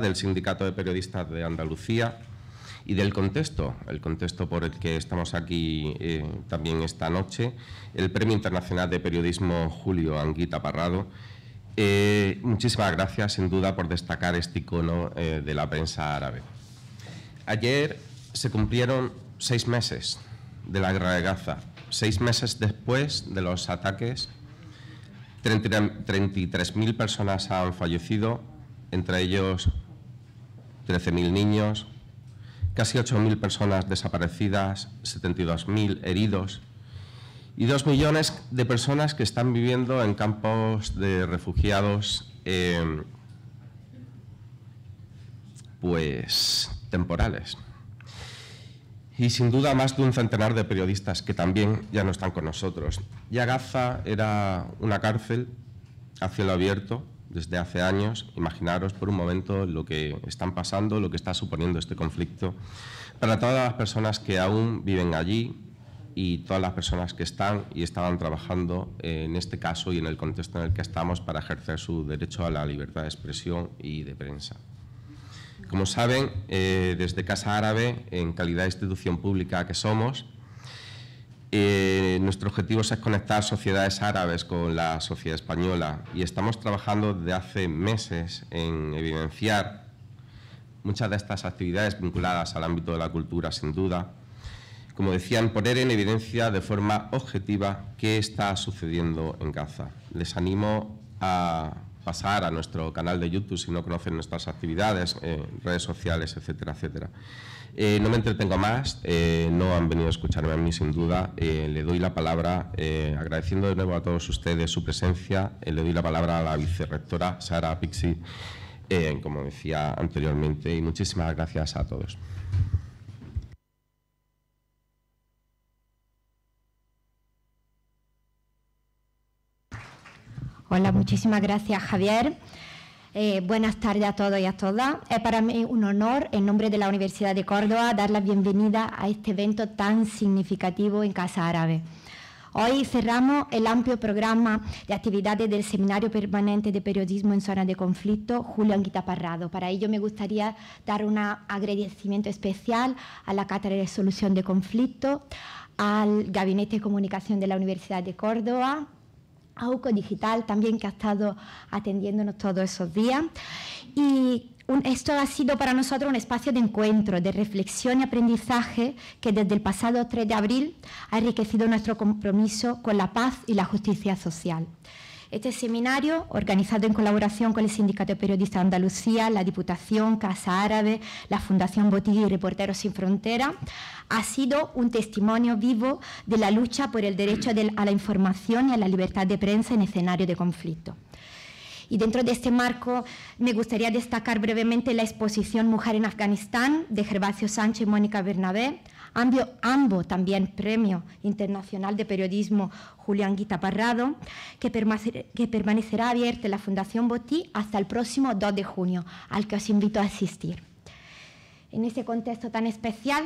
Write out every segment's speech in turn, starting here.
del Sindicato de Periodistas de Andalucía y del contexto, el contexto por el que estamos aquí eh, también esta noche, el Premio Internacional de Periodismo Julio Anguita Parrado. Eh, muchísimas gracias, sin duda, por destacar este icono eh, de la prensa árabe. Ayer se cumplieron seis meses de la guerra de Gaza, seis meses después de los ataques. 33.000 personas han fallecido, entre ellos 13.000 niños, casi 8.000 personas desaparecidas, 72.000 heridos y 2 millones de personas que están viviendo en campos de refugiados pues temporales. Y sin duda más de un centenar de periodistas que también ya no están con nosotros. Ya Gaza era una cárcel a cielo abierto desde hace años. Imaginaros por un momento lo que están pasando, lo que está suponiendo este conflicto para todas las personas que aún viven allí y todas las personas que están y estaban trabajando en este caso y en el contexto en el que estamos para ejercer su derecho a la libertad de expresión y de prensa. Como saben, eh, desde Casa Árabe, en calidad de institución pública que somos, eh, nuestro objetivo es conectar sociedades árabes con la sociedad española y estamos trabajando desde hace meses en evidenciar muchas de estas actividades vinculadas al ámbito de la cultura, sin duda. Como decían, poner en evidencia de forma objetiva qué está sucediendo en Gaza. Les animo a pasar a nuestro canal de YouTube si no conocen nuestras actividades, eh, redes sociales, etcétera, etcétera. Eh, no me entretengo más, eh, no han venido a escucharme a mí sin duda. Eh, le doy la palabra, agradeciendo de nuevo a todos ustedes su presencia, le doy la palabra a la vicerrectora Sara Pixi, como decía anteriormente, y muchísimas gracias a todos. Hola, muchísimas gracias Javier. Eh, buenas tardes a todos y a todas. Es para mí un honor, en nombre de la Universidad de Córdoba, dar la bienvenida a este evento tan significativo en Casa Árabe. Hoy cerramos el amplio programa de actividades del Seminario Permanente de Periodismo en Zona de Conflicto Julio Anguita Parrado. Para ello me gustaría dar un agradecimiento especial a la Cátedra de Resolución de Conflicto, al Gabinete de Comunicación de la Universidad de Córdoba, AUCO Digital también que ha estado atendiéndonos todos esos días. Y esto ha sido para nosotros un espacio de encuentro, de reflexión y aprendizaje que desde el pasado 3 de abril ha enriquecido nuestro compromiso con la paz y la justicia social. Este seminario, organizado en colaboración con el Sindicato Periodista de Andalucía, la Diputación, Casa Árabe, la Fundación Botilla y Reporteros Sin Frontera, ha sido un testimonio vivo de la lucha por el derecho a la información y a la libertad de prensa en escenario de conflicto. Y dentro de este marco me gustaría destacar brevemente la exposición Mujer en Afganistán de Gervasio Sánchez y Mónica Bernabé, ambos, también Premio Internacional de Periodismo Julián Guita Parrado, que, permanecerá abierta la Fundación Botí hasta el próximo 2 de junio, al que os invito a asistir. En este contexto tan especial,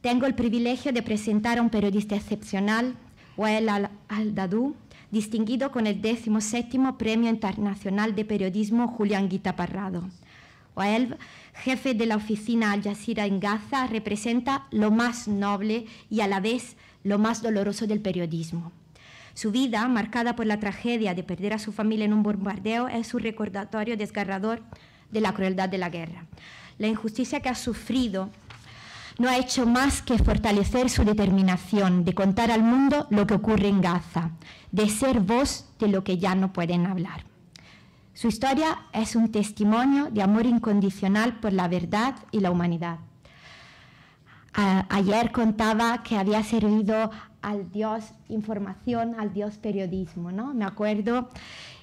tengo el privilegio de presentar a un periodista excepcional, Wael Aldadú, distinguido con el 17 Premio Internacional de Periodismo Julián Guita Parrado jefe de la oficina Al Jazeera en Gaza, representa lo más noble y a la vez lo más doloroso del periodismo. Su vida, marcada por la tragedia de perder a su familia en un bombardeo, es un recordatorio desgarrador de la crueldad de la guerra. La injusticia que ha sufrido no ha hecho más que fortalecer su determinación de contar al mundo lo que ocurre en Gaza, de ser voz de lo que ya no pueden hablar. Su historia es un testimonio de amor incondicional por la verdad y la humanidad. ayer contaba que había servido al Dios información, al Dios periodismo, ¿no? Me acuerdo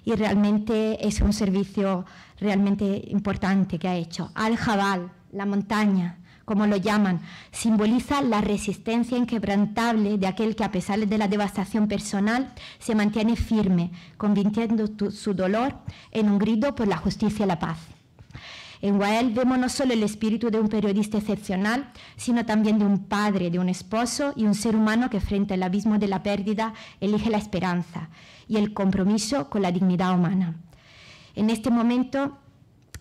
y realmente es un servicio realmente importante que ha hecho. Al Jabal, la montaña, como lo llaman, simboliza la resistencia inquebrantable de aquel que a pesar de la devastación personal se mantiene firme, convirtiendo su dolor en un grito por la justicia y la paz. En Wael vemos no solo el espíritu de un periodista excepcional, sino también de un padre, de un esposo y un ser humano que frente al abismo de la pérdida elige la esperanza y el compromiso con la dignidad humana. En este momento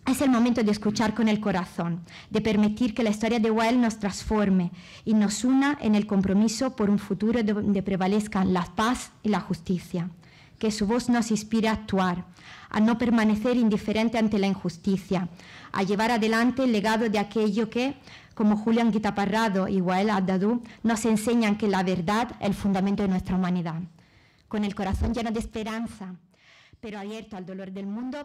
es el momento de escuchar con el corazón, de permitir que la historia de Well nos transforme y nos una en el compromiso por un futuro donde prevalezcan la paz y la justicia. Que su voz nos inspire a actuar, a no permanecer indiferente ante la injusticia, a llevar adelante el legado de aquello que, como Julián Guitaparrado y Wael Addadú, nos enseñan que la verdad es el fundamento de nuestra humanidad. Con el corazón lleno de esperanza, pero abierto al dolor del mundo,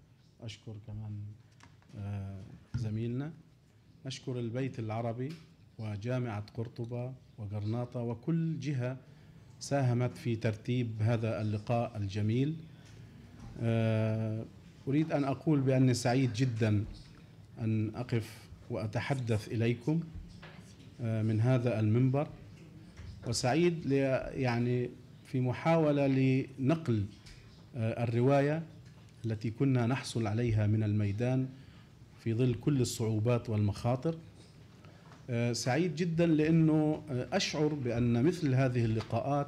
أشكر كمان آه، زميلنا أشكر البيت العربي وجامعة قرطبة وقرناطة وكل جهة ساهمت في ترتيب هذا اللقاء الجميل آه، أريد أن أقول بأني سعيد جدا أن أقف وأتحدث إليكم آه، من هذا المنبر وسعيد يعني في محاولة لنقل الرواية التي كنا نحصل عليها من الميدان في ظل كل الصعوبات والمخاطر آه، سعيد جدا لأنه آه، أشعر بأن مثل هذه اللقاءات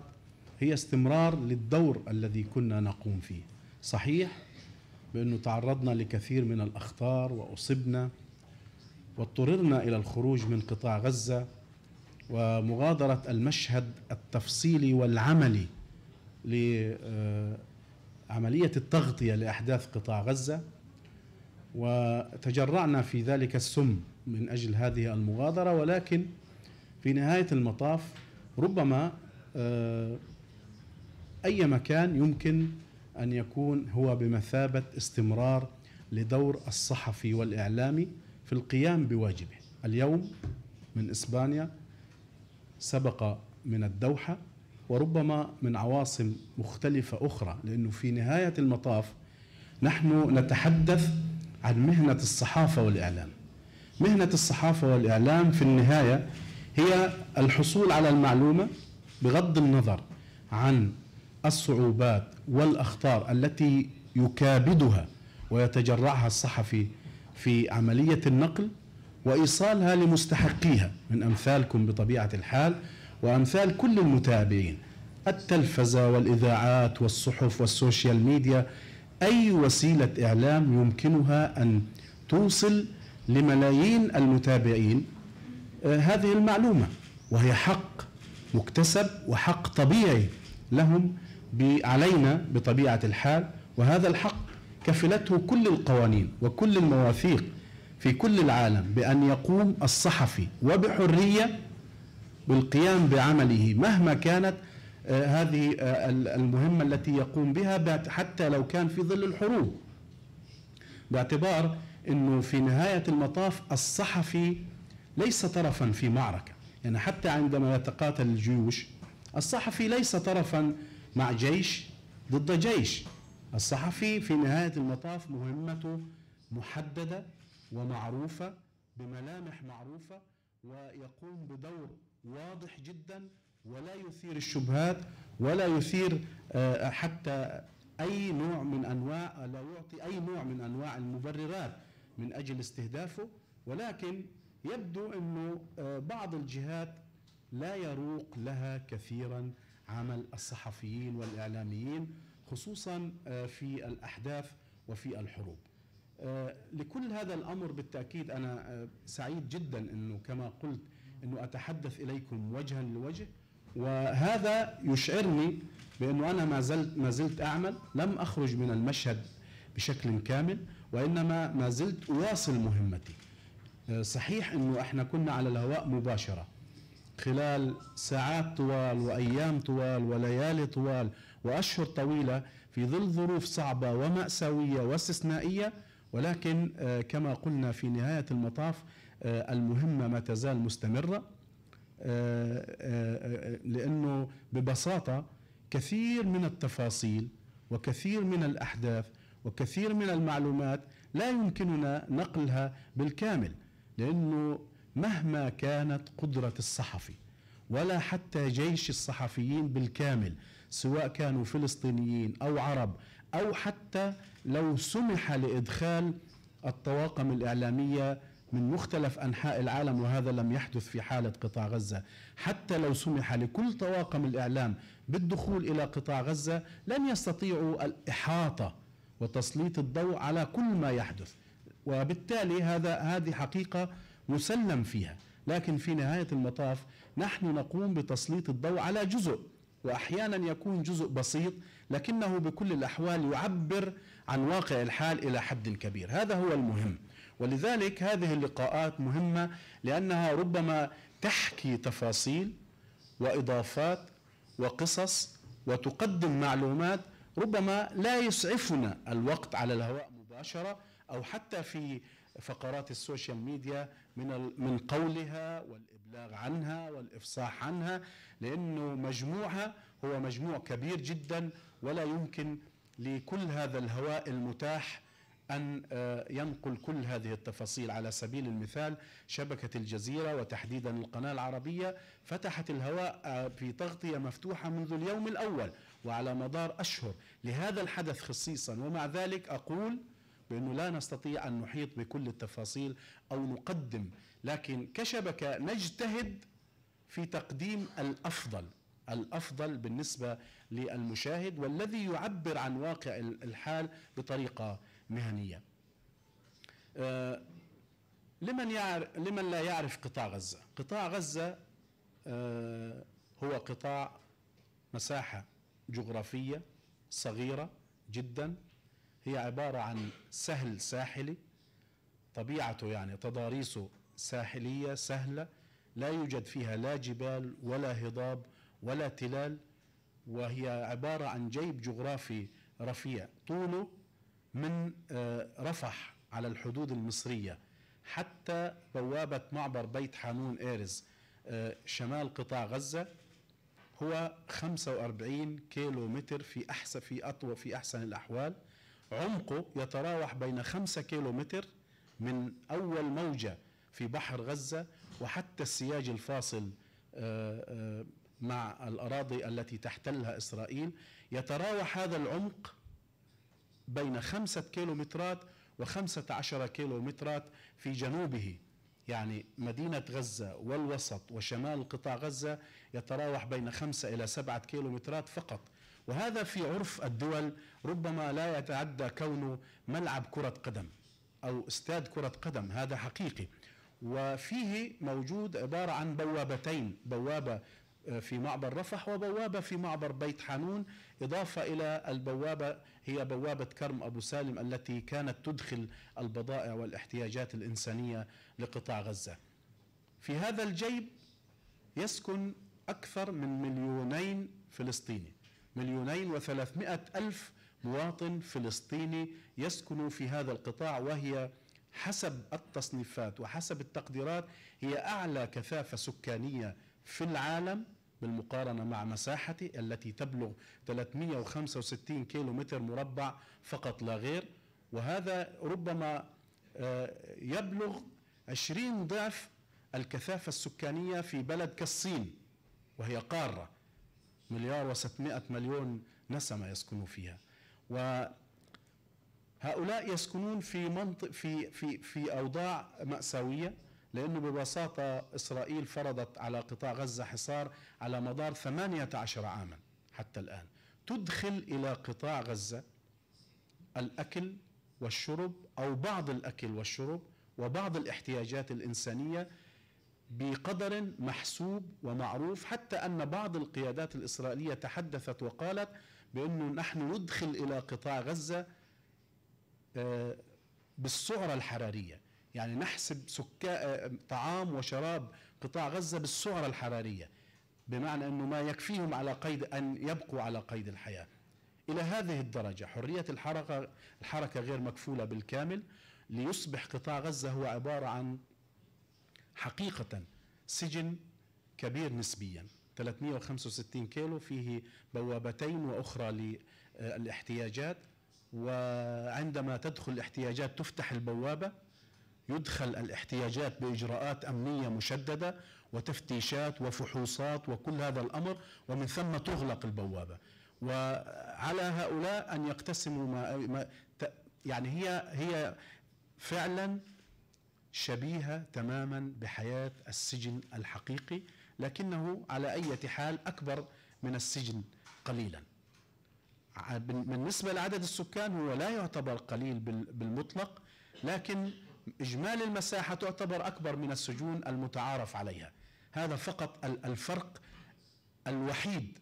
هي استمرار للدور الذي كنا نقوم فيه صحيح بأنه تعرضنا لكثير من الأخطار وأصبنا واضطررنا إلى الخروج من قطاع غزة ومغادرة المشهد التفصيلي والعملي عملية التغطية لأحداث قطاع غزة وتجرعنا في ذلك السم من أجل هذه المغادرة ولكن في نهاية المطاف ربما آه، أي مكان يمكن أن يكون هو بمثابة استمرار لدور الصحفي والإعلامي في القيام بواجبه اليوم من إسبانيا سبق من الدوحة وربما من عواصم مختلفة أخرى لأنه في نهاية المطاف نحن نتحدث عن مهنة الصحافة والإعلام مهنة الصحافة والإعلام في النهاية هي الحصول على المعلومة بغض النظر عن الصعوبات والأخطار التي يكابدها ويتجرعها الصحفي في عملية النقل وإيصالها لمستحقيها من أمثالكم بطبيعة الحال وأمثال كل المتابعين التلفزة والإذاعات والصحف والسوشيال ميديا أي وسيلة إعلام يمكنها أن توصل لملايين المتابعين آه، هذه المعلومة وهي حق مكتسب وحق طبيعي لهم علينا بطبيعة الحال وهذا الحق كفلته كل القوانين وكل المواثيق في كل العالم بأن يقوم الصحفي وبحرية بالقيام بعمله مهما كانت آه، هذه آه، المهمة التي يقوم بها حتى لو كان في ظل الحروب باعتبار أنه في نهاية المطاف الصحفي ليس طرفا في معركة يعني حتى عندما يتقاتل الجيوش الصحفي ليس طرفا مع جيش ضد جيش الصحفي في نهاية المطاف مهمته محددة ومعروفة بملامح معروفة ويقوم بدور واضح جدا ولا يثير الشبهات ولا يثير آه، حتى اي نوع من انواع لا يعطي اي نوع من انواع المبررات من اجل استهدافه ولكن يبدو انه آه، بعض الجهات لا يروق لها كثيرا عمل الصحفيين والاعلاميين خصوصا آه، في الاحداث وفي الحروب. لكل هذا الامر بالتاكيد انا سعيد جدا انه كما قلت انه اتحدث اليكم وجها لوجه وهذا يشعرني بانه انا ما زلت ما زلت اعمل لم اخرج من المشهد بشكل كامل وانما ما زلت اواصل مهمتي آه، صحيح انه احنا كنا على الهواء مباشره خلال ساعات طوال وايام طوال وليالي طوال واشهر طويله في ظل ظروف صعبه وماساويه واستثنائيه ولكن آه، كما قلنا في نهايه المطاف آه، المهمة ما تزال مستمرة آه، آه، لأنه ببساطة كثير من التفاصيل وكثير من الأحداث وكثير من المعلومات لا يمكننا نقلها بالكامل لأنه مهما كانت قدرة الصحفي ولا حتى جيش الصحفيين بالكامل سواء كانوا فلسطينيين أو عرب أو حتى لو سمح لإدخال الطواقم الإعلامية من مختلف أنحاء العالم وهذا لم يحدث في حالة قطاع غزة حتى لو سمح لكل طواقم الإعلام بالدخول إلى قطاع غزة لن يستطيعوا الإحاطة وتسليط الضوء على كل ما يحدث وبالتالي هذا هذه حقيقة مسلم فيها لكن في نهاية المطاف نحن نقوم بتسليط الضوء على جزء وأحيانا يكون جزء بسيط لكنه بكل الأحوال يعبر عن واقع الحال إلى حد كبير هذا هو المهم ولذلك هذه اللقاءات مهمة لأنها ربما تحكي تفاصيل وإضافات وقصص وتقدم معلومات ربما لا يسعفنا الوقت على الهواء مباشرة أو حتى في فقرات السوشيال ميديا من من قولها والابلاغ عنها والافصاح عنها لانه مجموعها هو مجموع كبير جدا ولا يمكن لكل هذا الهواء المتاح أن آه، ينقل كل هذه التفاصيل على سبيل المثال شبكة الجزيرة وتحديدا القناة العربية فتحت الهواء آه، في تغطية مفتوحة منذ اليوم الأول وعلى مدار أشهر لهذا الحدث خصيصا ومع ذلك أقول بأنه لا نستطيع أن نحيط بكل التفاصيل أو نقدم لكن كشبكة نجتهد في تقديم الأفضل الافضل بالنسبه للمشاهد والذي يعبر عن واقع الحال بطريقه مهنية آه، لمن, يعرف لمن لا يعرف قطاع غزة قطاع غزة آه، هو قطاع مساحة جغرافية صغيرة جدا هي عبارة عن سهل ساحلي طبيعته يعني تضاريسه ساحلية سهلة لا يوجد فيها لا جبال ولا هضاب ولا تلال وهي عبارة عن جيب جغرافي رفيع طوله من آه، رفح على الحدود المصرية حتى بوابة معبر بيت حانون إيرز آه، شمال قطاع غزة هو 45 كيلو متر في أحسن في أطول في أحسن الأحوال عمقه يتراوح بين 5 كيلو متر من أول موجة في بحر غزة وحتى السياج الفاصل آه، مع الأراضي التي تحتلها إسرائيل يتراوح هذا العمق بين خمسة كيلومترات وخمسة عشر كيلومترات في جنوبه يعني مدينة غزة والوسط وشمال قطاع غزة يتراوح بين خمسة إلى سبعة كيلومترات فقط وهذا في عرف الدول ربما لا يتعدى كونه ملعب كرة قدم أو استاد كرة قدم هذا حقيقي وفيه موجود عبارة عن بوابتين بوابة في معبر رفح وبوابة في معبر بيت حانون إضافة إلى البوابة هي بوابة كرم أبو سالم التي كانت تدخل البضائع والاحتياجات الإنسانية لقطاع غزة في هذا الجيب يسكن أكثر من مليونين فلسطيني مليونين وثلاثمائة ألف مواطن فلسطيني يسكن في هذا القطاع وهي حسب التصنيفات وحسب التقديرات هي أعلى كثافة سكانية في العالم بالمقارنة مع مساحتي التي تبلغ 365 كيلو متر مربع فقط لا غير وهذا ربما آه، يبلغ 20 ضعف الكثافة السكانية في بلد كالصين وهي قارة مليار و600 مليون نسمة يسكنوا فيها وهؤلاء يسكنون في منطق في في في أوضاع مأساوية لأنه ببساطة إسرائيل فرضت على قطاع غزة حصار على مدار 18 عاما حتى الآن تدخل إلى قطاع غزة الأكل والشرب أو بعض الأكل والشرب وبعض الاحتياجات الإنسانية بقدر محسوب ومعروف حتى أن بعض القيادات الإسرائيلية تحدثت وقالت بأنه نحن ندخل إلى قطاع غزة آه، بالسعرة الحرارية يعني نحسب سكا آه، طعام وشراب قطاع غزة بالسعرة الحرارية بمعنى أنه ما يكفيهم على قيد أن يبقوا على قيد الحياة إلى هذه الدرجة حرية الحركة, الحركة غير مكفولة بالكامل ليصبح قطاع غزة هو عبارة عن حقيقة سجن كبير نسبيا 365 كيلو فيه بوابتين وأخرى للاحتياجات وعندما تدخل الاحتياجات تفتح البوابة يدخل الاحتياجات باجراءات امنيه مشدده وتفتيشات وفحوصات وكل هذا الامر ومن ثم تغلق البوابه وعلى هؤلاء ان يقتسموا ما, يعني هي هي فعلا شبيهه تماما بحياه السجن الحقيقي لكنه على اي حال اكبر من السجن قليلا بالنسبه لعدد السكان هو لا يعتبر قليل بالمطلق لكن إجمالي المساحة تعتبر أكبر من السجون المتعارف عليها هذا فقط الفرق الوحيد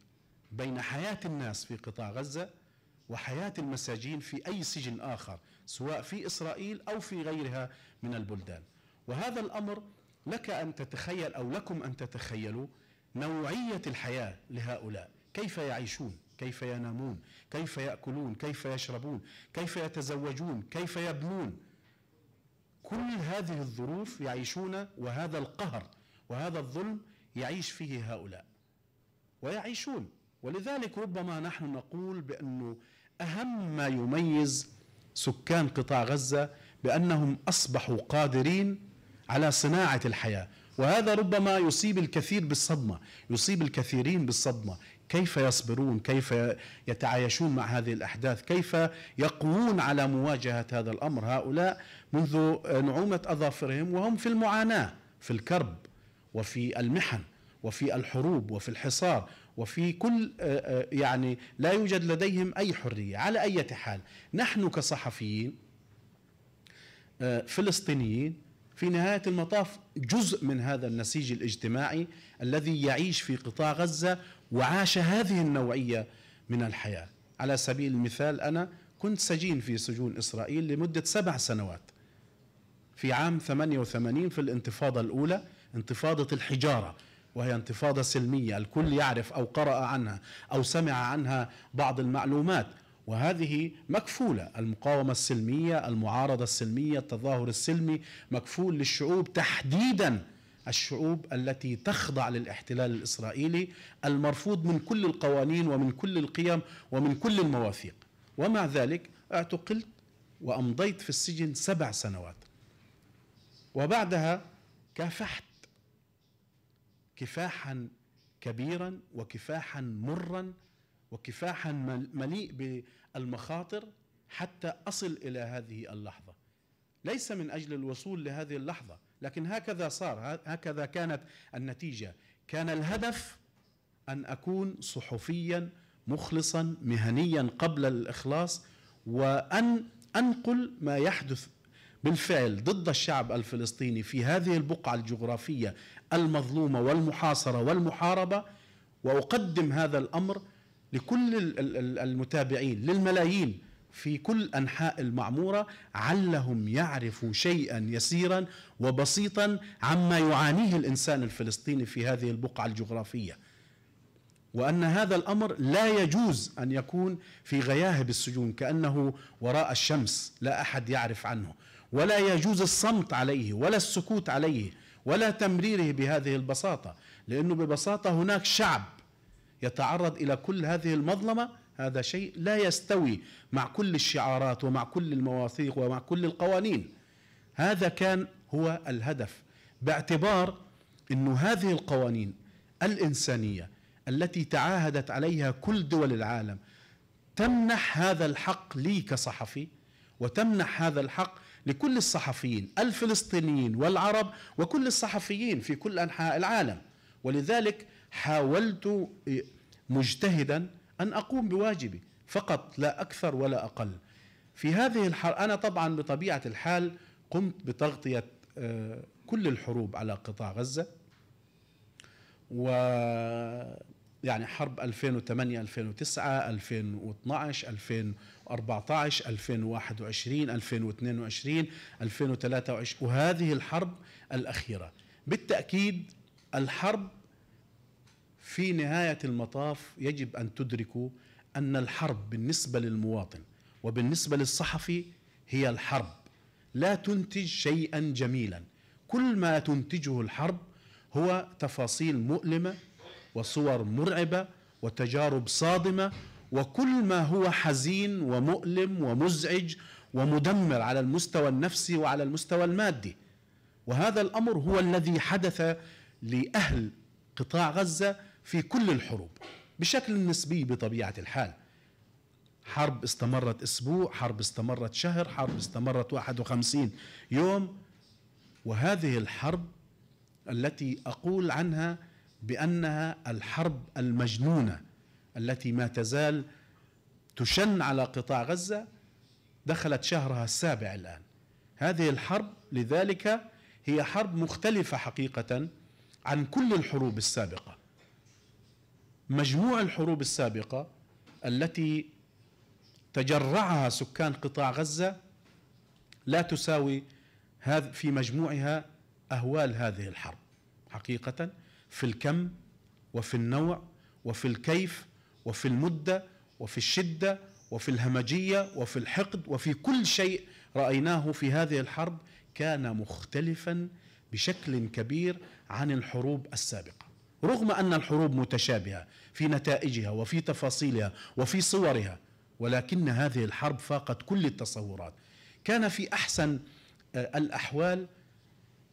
بين حياة الناس في قطاع غزة وحياة المساجين في أي سجن آخر سواء في إسرائيل أو في غيرها من البلدان وهذا الأمر لك أن تتخيل أو لكم أن تتخيلوا نوعية الحياة لهؤلاء كيف يعيشون كيف ينامون كيف يأكلون كيف يشربون كيف يتزوجون كيف يبنون كل هذه الظروف يعيشون وهذا القهر وهذا الظلم يعيش فيه هؤلاء ويعيشون ولذلك ربما نحن نقول بأنه أهم ما يميز سكان قطاع غزة بأنهم أصبحوا قادرين على صناعة الحياة وهذا ربما يصيب الكثير بالصدمة يصيب الكثيرين بالصدمة كيف يصبرون كيف يتعايشون مع هذه الأحداث كيف يقوون على مواجهة هذا الأمر هؤلاء منذ نعومة أظافرهم وهم في المعاناة في الكرب وفي المحن وفي الحروب وفي الحصار وفي كل آه، آه، يعني لا يوجد لديهم أي حرية على أي حال نحن كصحفيين آه، فلسطينيين في نهاية المطاف جزء من هذا النسيج الاجتماعي الذي يعيش في قطاع غزة وعاش هذه النوعيه من الحياه على سبيل المثال انا كنت سجين في سجون اسرائيل لمده سبع سنوات في عام 88 في الانتفاضه الاولى انتفاضه الحجاره وهي انتفاضه سلميه الكل يعرف او قرا عنها او سمع عنها بعض المعلومات وهذه مكفولة المقاومة السلمية المعارضة السلمية التظاهر السلمي مكفول للشعوب تحديدا الشعوب التي تخضع للاحتلال الاسرائيلي المرفوض من كل القوانين ومن كل القيم ومن كل المواثيق ومع ذلك اعتقلت وامضيت في السجن سبع سنوات وبعدها كافحت كفاحا كبيرا وكفاحا مرا وكفاحا مليء بالمخاطر حتى اصل الى هذه اللحظه ليس من اجل الوصول لهذه اللحظه لكن هكذا صار هكذا كانت النتيجة كان الهدف أن أكون صحفيا مخلصا مهنيا قبل الإخلاص وأن أنقل ما يحدث بالفعل ضد الشعب الفلسطيني في هذه البقعة الجغرافية المظلومة والمحاصرة والمحاربة وأقدم هذا الأمر لكل المتابعين للملايين في كل انحاء المعموره علهم يعرفوا شيئا يسيرا وبسيطا عما يعانيه الانسان الفلسطيني في هذه البقعه الجغرافيه وان هذا الامر لا يجوز ان يكون في غياهب السجون كانه وراء الشمس لا احد يعرف عنه ولا يجوز الصمت عليه ولا السكوت عليه ولا تمريره بهذه البساطه لانه ببساطه هناك شعب يتعرض الى كل هذه المظلمه هذا شيء لا يستوي مع كل الشعارات ومع كل المواثيق ومع كل القوانين هذا كان هو الهدف باعتبار أن هذه القوانين الإنسانية التي تعاهدت عليها كل دول العالم تمنح هذا الحق لي كصحفي وتمنح هذا الحق لكل الصحفيين الفلسطينيين والعرب وكل الصحفيين في كل أنحاء العالم ولذلك حاولت مجتهدا أن أقوم بواجبي فقط لا أكثر ولا أقل في هذه الحرب أنا طبعا بطبيعة الحال قمت بتغطية آه، كل الحروب على قطاع غزة و يعني حرب 2008 2009 2012 2014 2021 2022 2023 وهذه الحرب الأخيرة بالتأكيد الحرب في نهاية المطاف يجب أن تدركوا أن الحرب بالنسبة للمواطن وبالنسبة للصحفي هي الحرب لا تنتج شيئا جميلا كل ما تنتجه الحرب هو تفاصيل مؤلمة وصور مرعبة وتجارب صادمة وكل ما هو حزين ومؤلم ومزعج ومدمر على المستوى النفسي وعلى المستوى المادي وهذا الأمر هو الذي حدث لأهل قطاع غزة في كل الحروب بشكل نسبي بطبيعة الحال حرب استمرت أسبوع حرب استمرت شهر حرب استمرت 51 يوم وهذه الحرب التي أقول عنها بأنها الحرب المجنونة التي ما تزال تشن على قطاع غزة دخلت شهرها السابع الآن هذه الحرب لذلك هي حرب مختلفة حقيقة عن كل الحروب السابقة مجموع الحروب السابقه التي تجرعها سكان قطاع غزه لا تساوي في مجموعها اهوال هذه الحرب حقيقه في الكم وفي النوع وفي الكيف وفي المده وفي الشده وفي الهمجيه وفي الحقد وفي كل شيء رايناه في هذه الحرب كان مختلفا بشكل كبير عن الحروب السابقه رغم أن الحروب متشابهة في نتائجها وفي تفاصيلها وفي صورها ولكن هذه الحرب فاقت كل التصورات كان في أحسن آه، الأحوال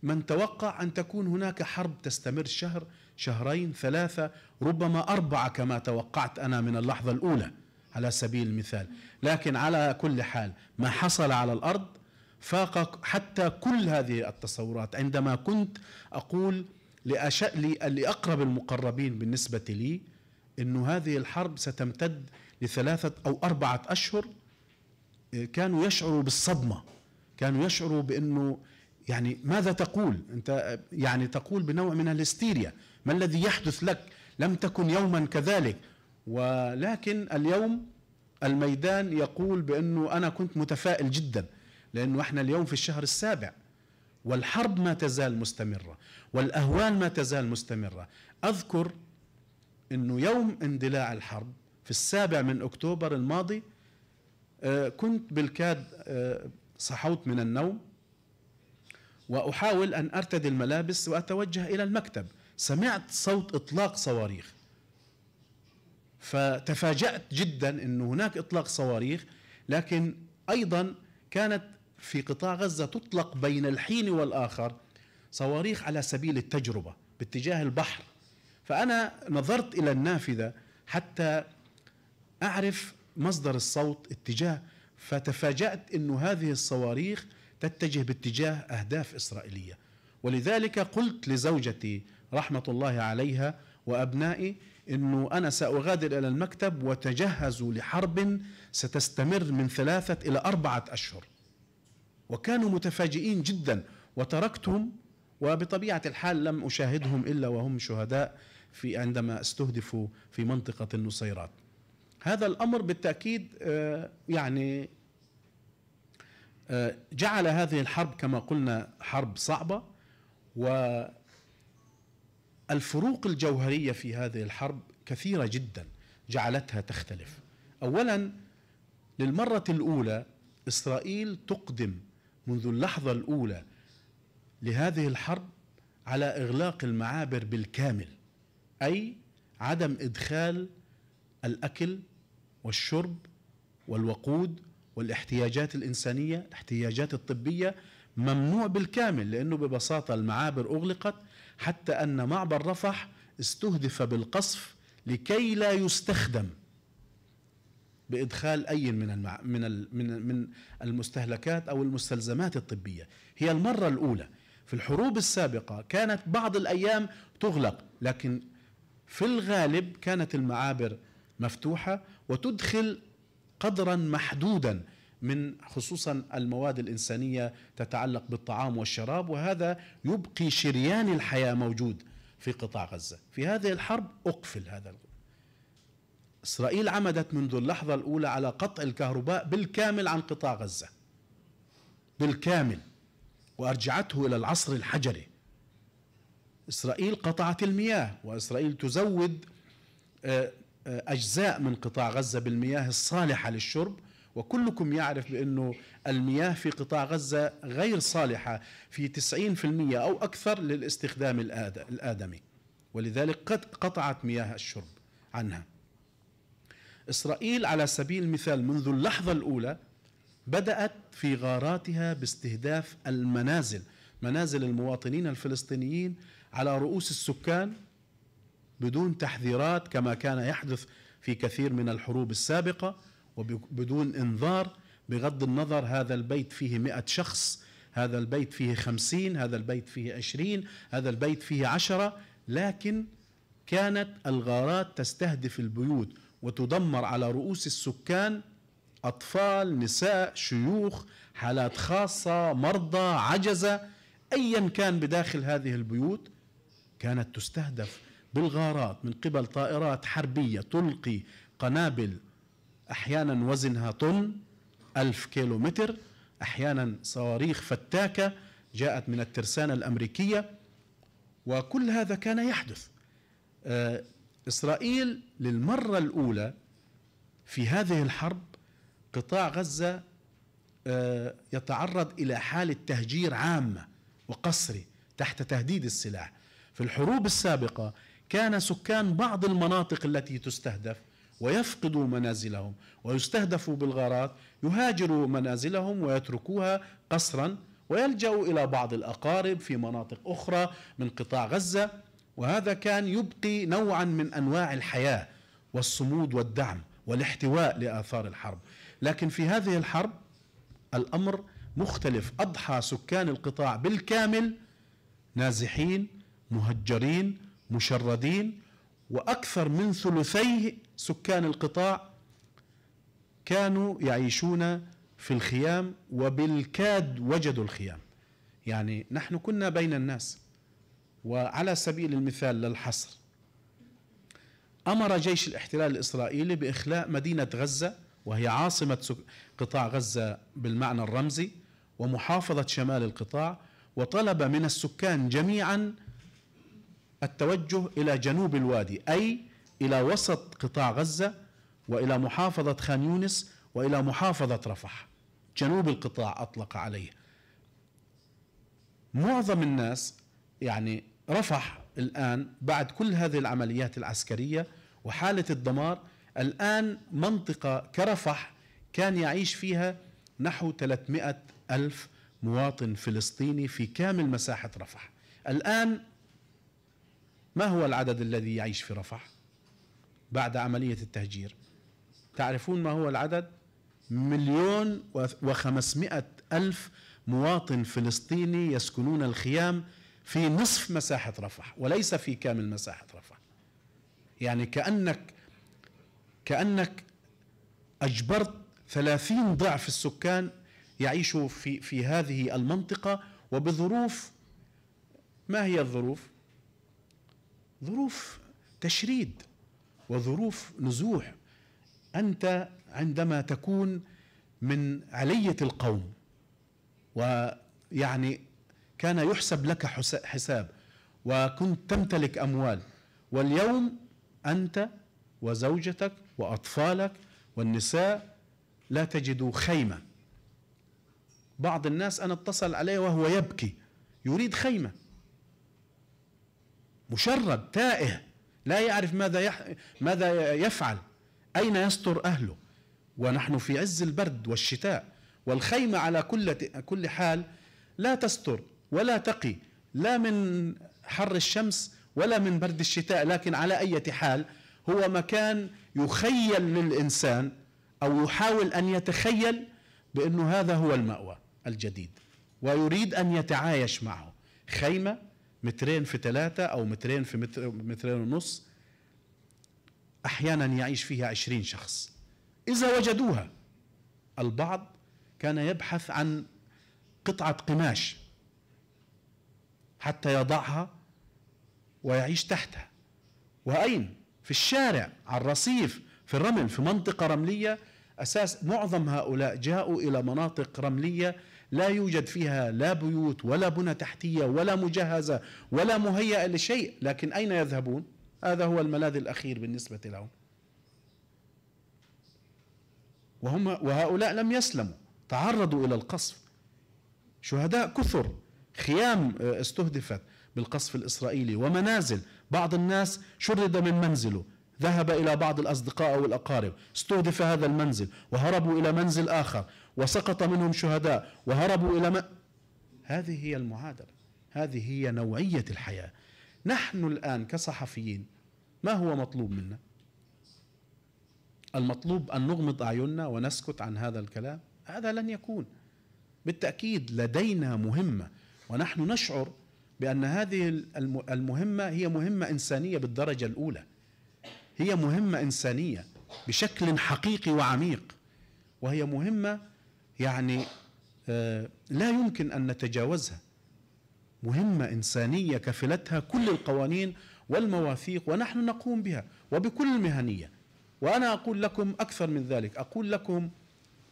من توقع أن تكون هناك حرب تستمر شهر شهرين ثلاثة ربما أربعة كما توقعت أنا من اللحظة الأولى على سبيل المثال لكن على كل حال ما حصل على الأرض فاق حتى كل هذه التصورات عندما كنت أقول لأش... لأقرب المقربين بالنسبة لي أنه هذه الحرب ستمتد لثلاثة أو أربعة أشهر آه، كانوا يشعروا بالصدمة كانوا يشعروا بأنه يعني ماذا تقول أنت آه، يعني تقول بنوع من الهستيريا ما الذي يحدث لك لم تكن يوما كذلك ولكن اليوم الميدان يقول بأنه أنا كنت متفائل جدا لأنه احنا اليوم في الشهر السابع والحرب ما تزال مستمرة والأهوال ما تزال مستمرة أذكر أنه يوم اندلاع الحرب في السابع من أكتوبر الماضي آه، كنت بالكاد آه، صحوت من النوم وأحاول أن أرتدي الملابس وأتوجه إلى المكتب سمعت صوت إطلاق صواريخ فتفاجأت جدا أنه هناك إطلاق صواريخ لكن أيضا كانت في قطاع غزة تطلق بين الحين والآخر صواريخ على سبيل التجربة باتجاه البحر فأنا نظرت إلى النافذة حتى أعرف مصدر الصوت اتجاه فتفاجأت أن هذه الصواريخ تتجه باتجاه أهداف إسرائيلية ولذلك قلت لزوجتي رحمة الله عليها وأبنائي أنه أنا سأغادر إلى المكتب وتجهزوا لحرب ستستمر من ثلاثة إلى أربعة أشهر وكانوا متفاجئين جدا وتركتهم وبطبيعة الحال لم أشاهدهم إلا وهم شهداء في عندما استهدفوا في منطقة النصيرات هذا الأمر بالتأكيد آه، يعني آه، جعل هذه الحرب كما قلنا حرب صعبة والفروق الجوهرية في هذه الحرب كثيرة جدا جعلتها تختلف أولا للمرة الأولى إسرائيل تقدم منذ اللحظة الأولى لهذه الحرب على إغلاق المعابر بالكامل أي عدم إدخال الأكل والشرب والوقود والاحتياجات الإنسانية الاحتياجات الطبية ممنوع بالكامل لأنه ببساطة المعابر أغلقت حتى أن معبر رفح استهدف بالقصف لكي لا يستخدم بادخال اي من المع... من ال... من من المستهلكات او المستلزمات الطبيه هي المره الاولى في الحروب السابقه كانت بعض الايام تغلق لكن في الغالب كانت المعابر مفتوحه وتدخل قدرا محدودا من خصوصا المواد الانسانيه تتعلق بالطعام والشراب وهذا يبقي شريان الحياه موجود في قطاع غزه، في هذه الحرب اقفل هذا إسرائيل عمدت منذ اللحظة الأولى على قطع الكهرباء بالكامل عن قطاع غزة بالكامل وأرجعته إلى العصر الحجري إسرائيل قطعت المياه وإسرائيل تزود آه، آه، أجزاء من قطاع غزة بالمياه الصالحة للشرب وكلكم يعرف بأنه المياه في قطاع غزة غير صالحة في 90% أو أكثر للاستخدام الآدمي ولذلك قد قطعت مياه الشرب عنها إسرائيل على سبيل المثال منذ اللحظة الأولى بدأت في غاراتها باستهداف المنازل منازل المواطنين الفلسطينيين على رؤوس السكان بدون تحذيرات كما كان يحدث في كثير من الحروب السابقة وبدون إنذار بغض النظر هذا البيت فيه مئة شخص هذا البيت فيه خمسين هذا البيت فيه عشرين هذا البيت فيه عشرة لكن كانت الغارات تستهدف البيوت وتدمر على رؤوس السكان أطفال نساء شيوخ حالات خاصة مرضى عجزة أيا كان بداخل هذه البيوت كانت تستهدف بالغارات من قبل طائرات حربية تلقي قنابل أحيانا وزنها طن ألف كيلو متر أحيانا صواريخ فتاكة جاءت من الترسانة الأمريكية وكل هذا كان يحدث آه، إسرائيل للمرة الأولى في هذه الحرب قطاع غزة آه، يتعرض إلى حالة تهجير عامة وقصري تحت تهديد السلاح في الحروب السابقة كان سكان بعض المناطق التي تستهدف ويفقدوا منازلهم ويستهدفوا بالغارات يهاجروا منازلهم ويتركوها قصرا ويلجأوا إلى بعض الأقارب في مناطق أخرى من قطاع غزة وهذا كان يبقي نوعا من انواع الحياه والصمود والدعم والاحتواء لاثار الحرب لكن في هذه الحرب الامر مختلف اضحى سكان القطاع بالكامل نازحين مهجرين مشردين واكثر من ثلثي سكان القطاع كانوا يعيشون في الخيام وبالكاد وجدوا الخيام يعني نحن كنا بين الناس وعلى سبيل المثال للحصر أمر جيش الاحتلال الإسرائيلي بإخلاء مدينة غزة وهي عاصمة قطاع غزة بالمعنى الرمزي ومحافظة شمال القطاع وطلب من السكان جميعا التوجه إلى جنوب الوادي أي إلى وسط قطاع غزة وإلى محافظة خان يونس وإلى محافظة رفح جنوب القطاع أطلق عليه معظم الناس يعني رفح الآن بعد كل هذه العمليات العسكرية وحالة الدمار الآن منطقة كرفح كان يعيش فيها نحو 300 ألف مواطن فلسطيني في كامل مساحة رفح الآن ما هو العدد الذي يعيش في رفح بعد عملية التهجير تعرفون ما هو العدد مليون وخمسمائة ألف مواطن فلسطيني يسكنون الخيام في نصف مساحة رفح وليس في كامل مساحة رفح يعني كأنك كأنك أجبرت ثلاثين ضعف السكان يعيشوا في, في هذه المنطقة وبظروف ما هي الظروف؟ ظروف تشريد وظروف نزوح أنت عندما تكون من علية القوم ويعني كان يحسب لك حساب وكنت تمتلك أموال واليوم أنت وزوجتك وأطفالك والنساء لا تجدوا خيمة بعض الناس أنا اتصل عليه وهو يبكي يريد خيمة مشرد تائه لا يعرف ماذا يح... ماذا يفعل أين يستر أهله ونحن في عز البرد والشتاء والخيمة على كل كل حال لا تستر ولا تقي لا من حر الشمس ولا من برد الشتاء لكن على أي حال هو مكان يخيل للإنسان أو يحاول أن يتخيل بأنه هذا هو المأوى الجديد ويريد أن يتعايش معه خيمة مترين في ثلاثة أو مترين في متر مترين ونص أحيانا يعيش فيها عشرين شخص إذا وجدوها البعض كان يبحث عن قطعة قماش حتى يضعها ويعيش تحتها وأين؟ في الشارع على الرصيف في الرمل في منطقة رملية أساس معظم هؤلاء جاءوا إلى مناطق رملية لا يوجد فيها لا بيوت ولا بنى تحتية ولا مجهزة ولا مهيئة لشيء لكن أين يذهبون؟ هذا هو الملاذ الأخير بالنسبة لهم وهم وهؤلاء لم يسلموا تعرضوا إلى القصف شهداء كثر خيام آه، استهدفت بالقصف الإسرائيلي ومنازل بعض الناس شرد من منزله ذهب إلى بعض الأصدقاء والأقارب استهدف هذا المنزل وهربوا إلى منزل آخر وسقط منهم شهداء وهربوا إلى م... هذه هي المعادلة هذه هي نوعية الحياة نحن الآن كصحفيين ما هو مطلوب منا المطلوب أن نغمض أعيننا ونسكت عن هذا الكلام هذا لن يكون بالتأكيد لدينا مهمة ونحن نشعر بأن هذه المهمة هي مهمة إنسانية بالدرجة الأولى هي مهمة إنسانية بشكل حقيقي وعميق وهي مهمة يعني آه، لا يمكن أن نتجاوزها مهمة إنسانية كفلتها كل القوانين والمواثيق ونحن نقوم بها وبكل مهنية وأنا أقول لكم أكثر من ذلك أقول لكم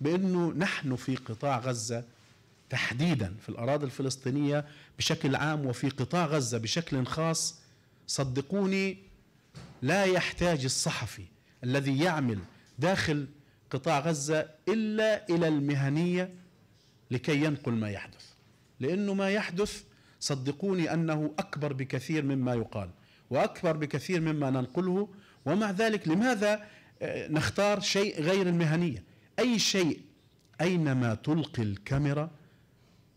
بأنه نحن في قطاع غزة تحديدا في الأراضي الفلسطينية بشكل عام وفي قطاع غزة بشكل خاص صدقوني لا يحتاج الصحفي الذي يعمل داخل قطاع غزة إلا إلى المهنية لكي ينقل ما يحدث لأنه ما يحدث صدقوني أنه أكبر بكثير مما يقال وأكبر بكثير مما ننقله ومع ذلك لماذا آه، نختار شيء غير المهنية أي شيء أينما تلقي الكاميرا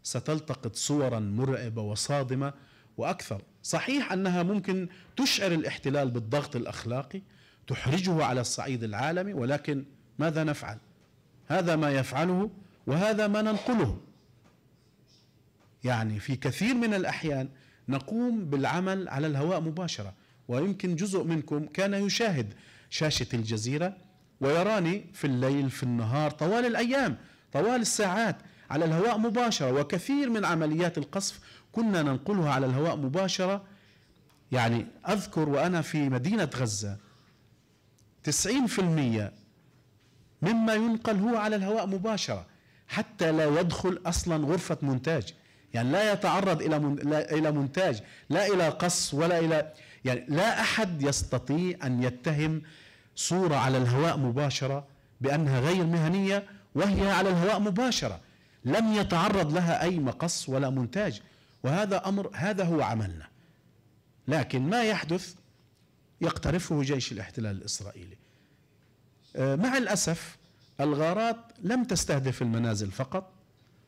ستلتقط صورا مرعبه وصادمه واكثر صحيح انها ممكن تشعر الاحتلال بالضغط الاخلاقي تحرجه على الصعيد العالمي ولكن ماذا نفعل هذا ما يفعله وهذا ما ننقله يعني في كثير من الاحيان نقوم بالعمل على الهواء مباشره ويمكن جزء منكم كان يشاهد شاشه الجزيره ويراني في الليل في النهار طوال الايام طوال الساعات على الهواء مباشرة وكثير من عمليات القصف كنا ننقلها على الهواء مباشرة يعني أذكر وأنا في مدينة غزة 90% مما ينقل هو على الهواء مباشرة حتى لا يدخل أصلا غرفة مونتاج يعني لا يتعرض إلى إلى مونتاج لا إلى قص ولا إلى يعني لا أحد يستطيع أن يتهم صورة على الهواء مباشرة بأنها غير مهنية وهي على الهواء مباشرة لم يتعرض لها اي مقص ولا مونتاج وهذا امر هذا هو عملنا لكن ما يحدث يقترفه جيش الاحتلال الاسرائيلي آه، مع الاسف الغارات لم تستهدف المنازل فقط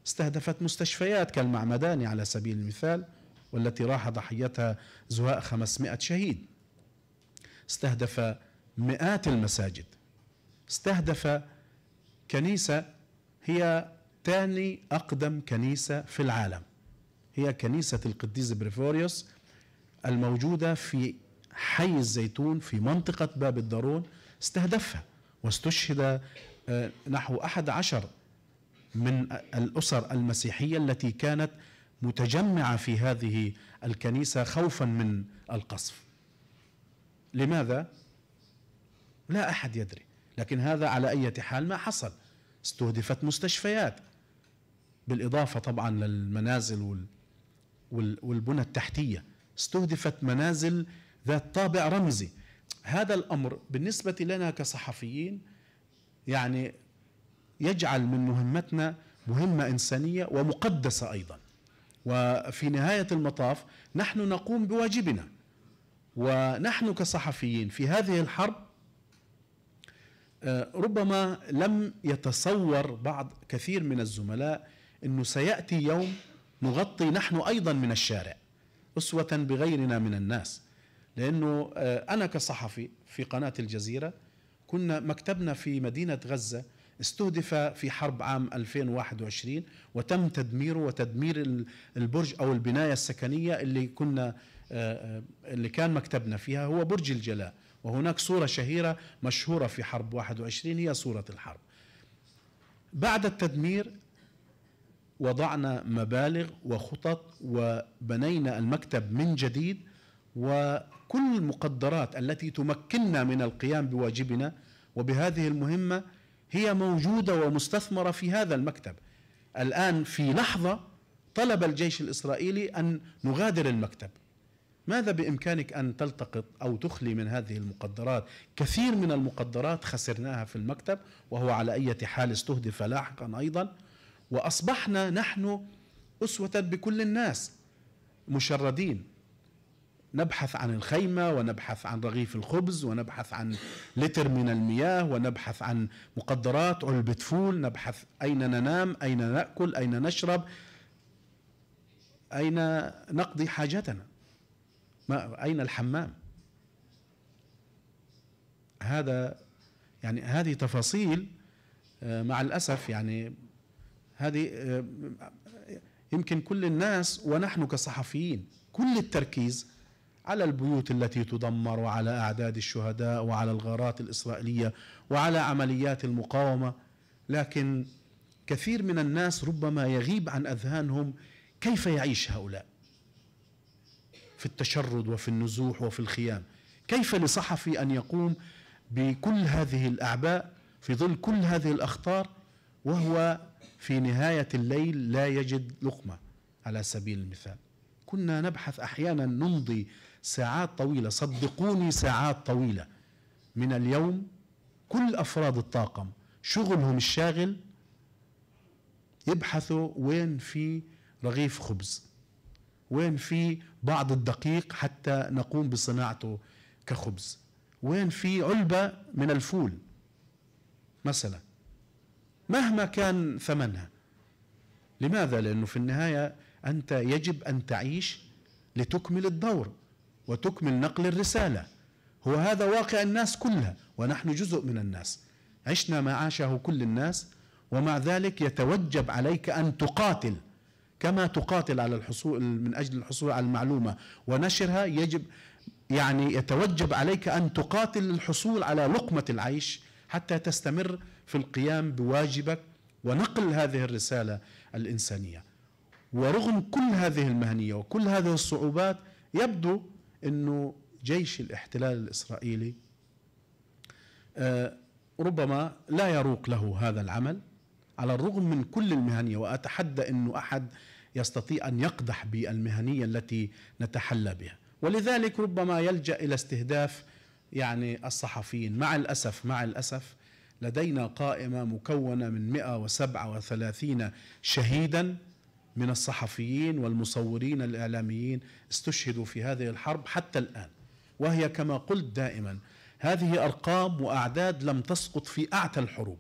استهدفت مستشفيات كالمعمداني على سبيل المثال والتي راح ضحيتها زهاء 500 شهيد استهدف مئات المساجد استهدف كنيسة هي ثاني أقدم كنيسة في العالم هي كنيسة القديس بريفوريوس الموجودة في حي الزيتون في منطقة باب الدارون استهدفها واستشهد آه، نحو أحد عشر من الأسر المسيحية التي كانت متجمعة في هذه الكنيسة خوفا من القصف لماذا؟ لا أحد يدري لكن هذا على أي حال ما حصل استهدفت مستشفيات بالإضافة طبعا للمنازل وال والبنى التحتية استهدفت منازل ذات طابع رمزي هذا الأمر بالنسبة لنا كصحفيين يعني يجعل من مهمتنا مهمة إنسانية ومقدسة أيضا وفي نهاية المطاف نحن نقوم بواجبنا ونحن كصحفيين في هذه الحرب آه، ربما لم يتصور بعض كثير من الزملاء انه سياتي يوم نغطي نحن ايضا من الشارع اسوه بغيرنا من الناس لانه آه، انا كصحفي في قناه الجزيره كنا مكتبنا في مدينه غزه استهدف في حرب عام 2021 وتم تدميره وتدمير البرج او البنايه السكنيه اللي كنا آه، آه، اللي كان مكتبنا فيها هو برج الجلاء وهناك صوره شهيره مشهوره في حرب 21 هي صوره الحرب بعد التدمير وضعنا مبالغ وخطط وبنينا المكتب من جديد وكل المقدرات التي تمكننا من القيام بواجبنا وبهذه المهمه هي موجوده ومستثمره في هذا المكتب. الان في لحظه طلب الجيش الاسرائيلي ان نغادر المكتب. ماذا بامكانك ان تلتقط او تخلي من هذه المقدرات؟ كثير من المقدرات خسرناها في المكتب وهو على اي حال استهدف لاحقا ايضا. واصبحنا نحن اسوه بكل الناس مشردين نبحث عن الخيمة ونبحث عن رغيف الخبز ونبحث عن لتر من المياه ونبحث عن مقدرات علبة فول نبحث أين ننام أين نأكل أين نشرب أين نقضي حاجتنا ما أين الحمام هذا يعني هذه تفاصيل آه، مع الأسف يعني هذه آه، يمكن كل الناس ونحن كصحفيين كل التركيز على البيوت التي تدمر وعلى اعداد الشهداء وعلى الغارات الاسرائيليه وعلى عمليات المقاومه لكن كثير من الناس ربما يغيب عن اذهانهم كيف يعيش هؤلاء في التشرد وفي النزوح وفي الخيام كيف لصحفي ان يقوم بكل هذه الاعباء في ظل كل هذه الاخطار وهو في نهاية الليل لا يجد لقمة على سبيل المثال كنا نبحث أحيانا نمضي ساعات طويلة صدقوني ساعات طويلة من اليوم كل أفراد الطاقم شغلهم الشاغل يبحثوا وين في رغيف خبز وين في بعض الدقيق حتى نقوم بصناعته كخبز وين في علبة من الفول مثلا مهما كان ثمنها لماذا لانه في النهايه انت يجب ان تعيش لتكمل الدور وتكمل نقل الرساله هو هذا واقع الناس كلها ونحن جزء من الناس عشنا ما عاشه كل الناس ومع ذلك يتوجب عليك ان تقاتل كما تقاتل على الحصول من اجل الحصول على المعلومه ونشرها يجب يعني يتوجب عليك ان تقاتل الحصول على لقمه العيش حتى تستمر في القيام بواجبك ونقل هذه الرسالة الإنسانية ورغم كل هذه المهنية وكل هذه الصعوبات يبدو أنه جيش الاحتلال الإسرائيلي آه، ربما لا يروق له هذا العمل على الرغم من كل المهنية وأتحدى أنه أحد يستطيع أن يقدح بالمهنية التي نتحلى بها ولذلك ربما يلجأ إلى استهداف يعني الصحفيين مع الأسف مع الأسف لدينا قائمة مكونة من 137 شهيدا من الصحفيين والمصورين الإعلاميين استشهدوا في هذه الحرب حتى الآن وهي كما قلت دائما هذه أرقام وأعداد لم تسقط في أعتى الحروب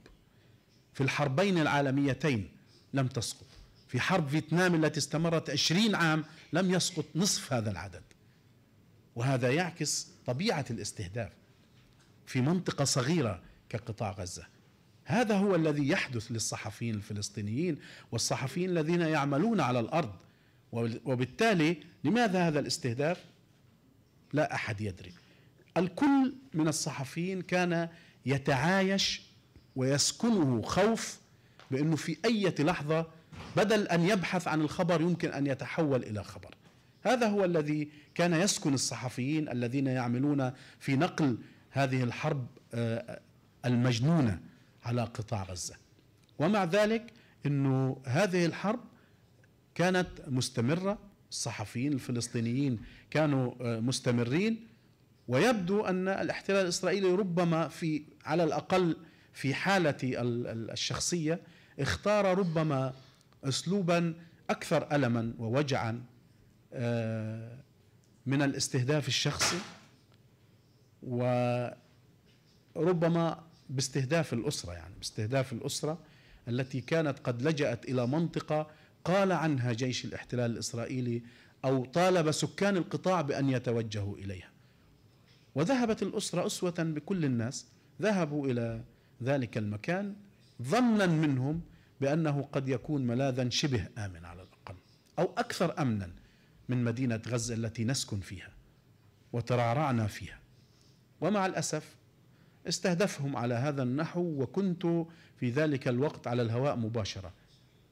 في الحربين العالميتين لم تسقط في حرب فيتنام التي استمرت عشرين عام لم يسقط نصف هذا العدد وهذا يعكس طبيعة الاستهداف في منطقة صغيرة كقطاع غزه هذا هو الذي يحدث للصحفيين الفلسطينيين والصحفيين الذين يعملون على الارض وبالتالي لماذا هذا الاستهداف لا احد يدري الكل من الصحفيين كان يتعايش ويسكنه خوف بانه في اي لحظه بدل ان يبحث عن الخبر يمكن ان يتحول الى خبر هذا هو الذي كان يسكن الصحفيين الذين يعملون في نقل هذه الحرب آه، المجنونة على قطاع غزة ومع ذلك أنه هذه الحرب كانت مستمرة الصحفيين الفلسطينيين كانوا آه، مستمرين ويبدو أن الاحتلال الإسرائيلي ربما في على الأقل في حالتي الشخصية اختار ربما أسلوبا أكثر ألما ووجعا آه، من الاستهداف الشخصي وربما باستهداف الأسرة يعني باستهداف الأسرة التي كانت قد لجأت إلى منطقة قال عنها جيش الاحتلال الإسرائيلي أو طالب سكان القطاع بأن يتوجهوا إليها وذهبت الأسرة أسوة بكل الناس ذهبوا إلى ذلك المكان ظنا منهم بأنه قد يكون ملاذا شبه آمن على الأقل أو أكثر أمنا من مدينة غزة التي نسكن فيها وترعرعنا فيها ومع الأسف استهدفهم على هذا النحو وكنت في ذلك الوقت على الهواء مباشرة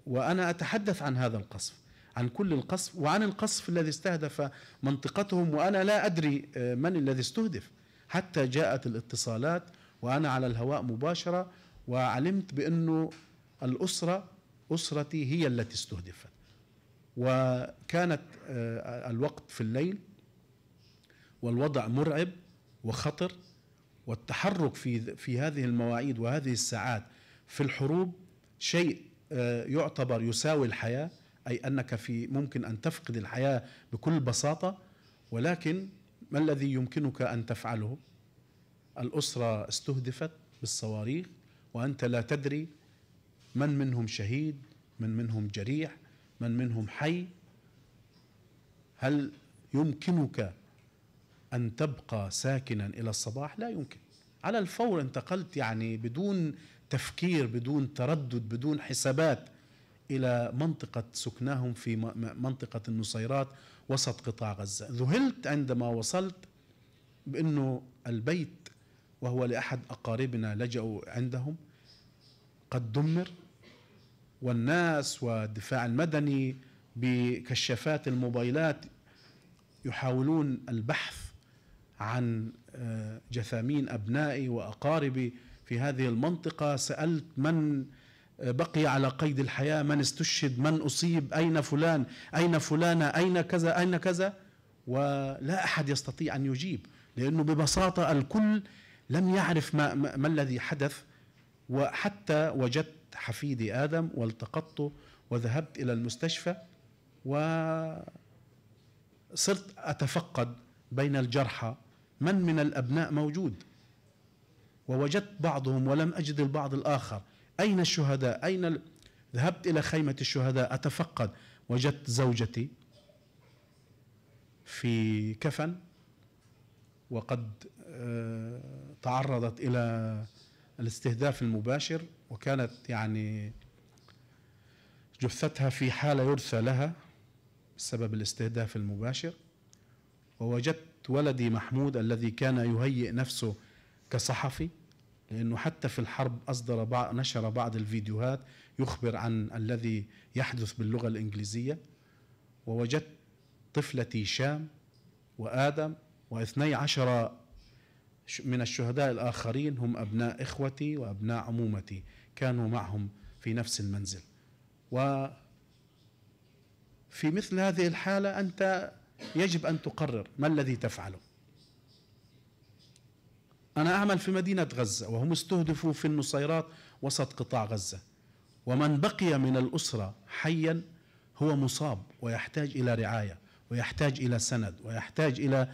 وأنا أتحدث عن هذا القصف عن كل القصف وعن القصف الذي استهدف منطقتهم وأنا لا أدري آه، من الذي استهدف حتى جاءت الاتصالات وأنا على الهواء مباشرة وعلمت بأنه الأسرة أسرتي هي التي استهدفت وكانت آه، الوقت في الليل والوضع مرعب وخطر والتحرك في في هذه المواعيد وهذه الساعات في الحروب شيء آه، يعتبر يساوي الحياه اي انك في ممكن ان تفقد الحياه بكل بساطه ولكن ما الذي يمكنك ان تفعله؟ الاسره استهدفت بالصواريخ وانت لا تدري من منهم شهيد، من منهم جريح، من منهم حي هل يمكنك أن تبقى ساكنا إلى الصباح لا يمكن على الفور انتقلت يعني بدون تفكير بدون تردد بدون حسابات إلى منطقة سكناهم في منطقة النصيرات وسط قطاع غزة ذهلت عندما وصلت بأنه البيت وهو لأحد أقاربنا لجأوا عندهم قد دمر والناس والدفاع المدني بكشافات الموبايلات يحاولون البحث عن آه، جثامين أبنائي وأقاربي في هذه المنطقة سألت من آه، بقي على قيد الحياة من استشهد من أصيب أين فلان أين فلانة أين كذا أين كذا ولا أحد يستطيع أن يجيب لأنه ببساطة الكل لم يعرف ما, ما الذي حدث وحتى وجدت حفيدي آدم والتقطته وذهبت إلى المستشفى وصرت أتفقد بين الجرحى من من الأبناء موجود ووجدت بعضهم ولم أجد البعض الآخر أين الشهداء أين ال... ذهبت إلى خيمة الشهداء أتفقد وجدت زوجتي في كفن وقد آه، تعرضت إلى الاستهداف المباشر وكانت يعني جثتها في حالة يرثى لها بسبب الاستهداف المباشر ووجدت ولدي محمود الذي كان يهيئ نفسه كصحفي لأنه حتى في الحرب أصدر بعض نشر بعض الفيديوهات يخبر عن الذي يحدث باللغة الإنجليزية ووجدت طفلتي شام وآدم واثني عشر من الشهداء الآخرين هم أبناء إخوتي وأبناء عمومتي كانوا معهم في نفس المنزل وفي مثل هذه الحالة أنت يجب أن تقرر ما الذي تفعله أنا أعمل في مدينة غزة وهم استهدفوا في النصيرات وسط قطاع غزة ومن بقي من الأسرة حيا هو مصاب ويحتاج إلى رعاية ويحتاج إلى سند ويحتاج إلى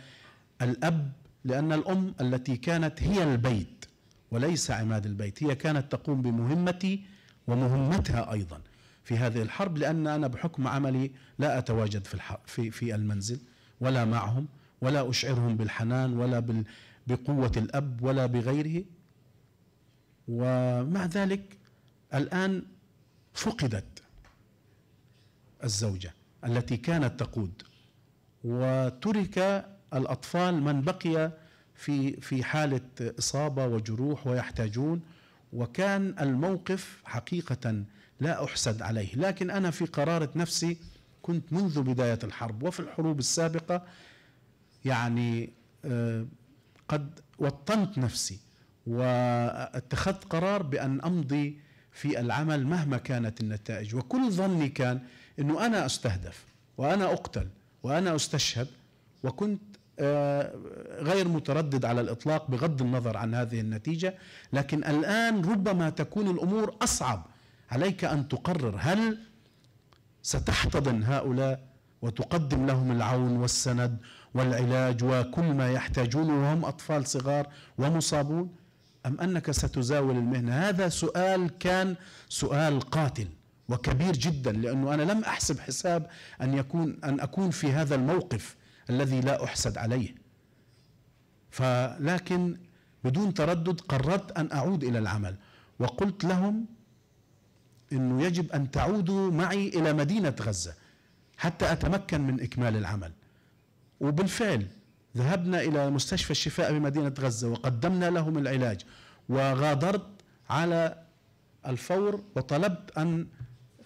الأب لأن الأم التي كانت هي البيت وليس عماد البيت هي كانت تقوم بمهمتي ومهمتها أيضا في هذه الحرب لأن أنا بحكم عملي لا أتواجد في, الحرب في, في المنزل ولا معهم ولا أشعرهم بالحنان ولا بال بقوة الأب ولا بغيره ومع ذلك الآن فقدت الزوجة التي كانت تقود وترك الأطفال من بقي في في حالة إصابة وجروح ويحتاجون وكان الموقف حقيقة لا أحسد عليه لكن أنا في قرارة نفسي كنت منذ بداية الحرب وفي الحروب السابقة يعني آه، قد وطنت نفسي واتخذت قرار بأن أمضي في العمل مهما كانت النتائج وكل ظني كان أنه أنا أستهدف وأنا أقتل وأنا أستشهد وكنت آه، غير متردد على الإطلاق بغض النظر عن هذه النتيجة لكن الآن ربما تكون الأمور أصعب عليك أن تقرر هل ستحتضن هؤلاء وتقدم لهم العون والسند والعلاج وكل ما يحتاجونه وهم أطفال صغار ومصابون أم أنك ستزاول المهنة هذا سؤال كان سؤال قاتل وكبير جدا لأنه أنا لم أحسب حساب أن, يكون أن أكون في هذا الموقف الذي لا أحسد عليه فلكن بدون تردد قررت أن أعود إلى العمل وقلت لهم انه يجب ان تعودوا معي الى مدينه غزه حتى اتمكن من اكمال العمل. وبالفعل ذهبنا الى مستشفى الشفاء بمدينه غزه وقدمنا لهم العلاج وغادرت على الفور وطلبت ان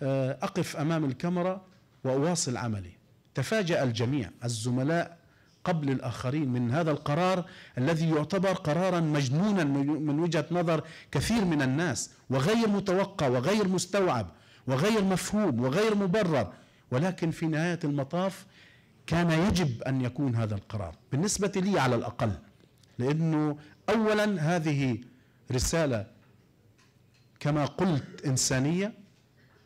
آه، اقف امام الكاميرا واواصل عملي. تفاجأ الجميع الزملاء قبل الآخرين من هذا القرار الذي يعتبر قرارا مجنونا من وجهة نظر كثير من الناس وغير متوقع وغير مستوعب وغير مفهوم وغير مبرر ولكن في نهاية المطاف كان يجب أن يكون هذا القرار بالنسبة لي على الأقل لأنه أولا هذه رسالة كما قلت إنسانية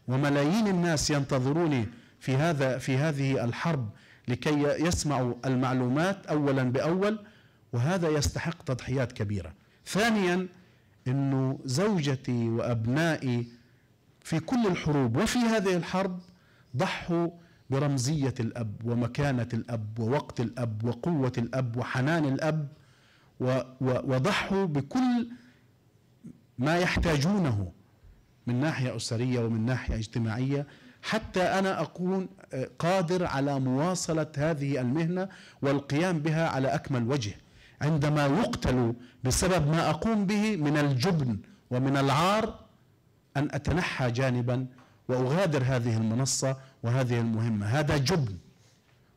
وملايين الناس ينتظروني في هذا في هذه الحرب لكي يسمعوا المعلومات أولا بأول وهذا يستحق تضحيات كبيرة ثانيا أنه زوجتي وأبنائي في كل الحروب وفي هذه الحرب ضحوا برمزية الأب ومكانة الأب ووقت الأب وقوة الأب وحنان الأب وضحوا بكل ما يحتاجونه من ناحية أسرية ومن ناحية اجتماعية حتى أنا أكون قادر على مواصلة هذه المهنة والقيام بها على أكمل وجه عندما يقتل بسبب ما أقوم به من الجبن ومن العار أن أتنحى جانبا وأغادر هذه المنصة وهذه المهمة هذا جبن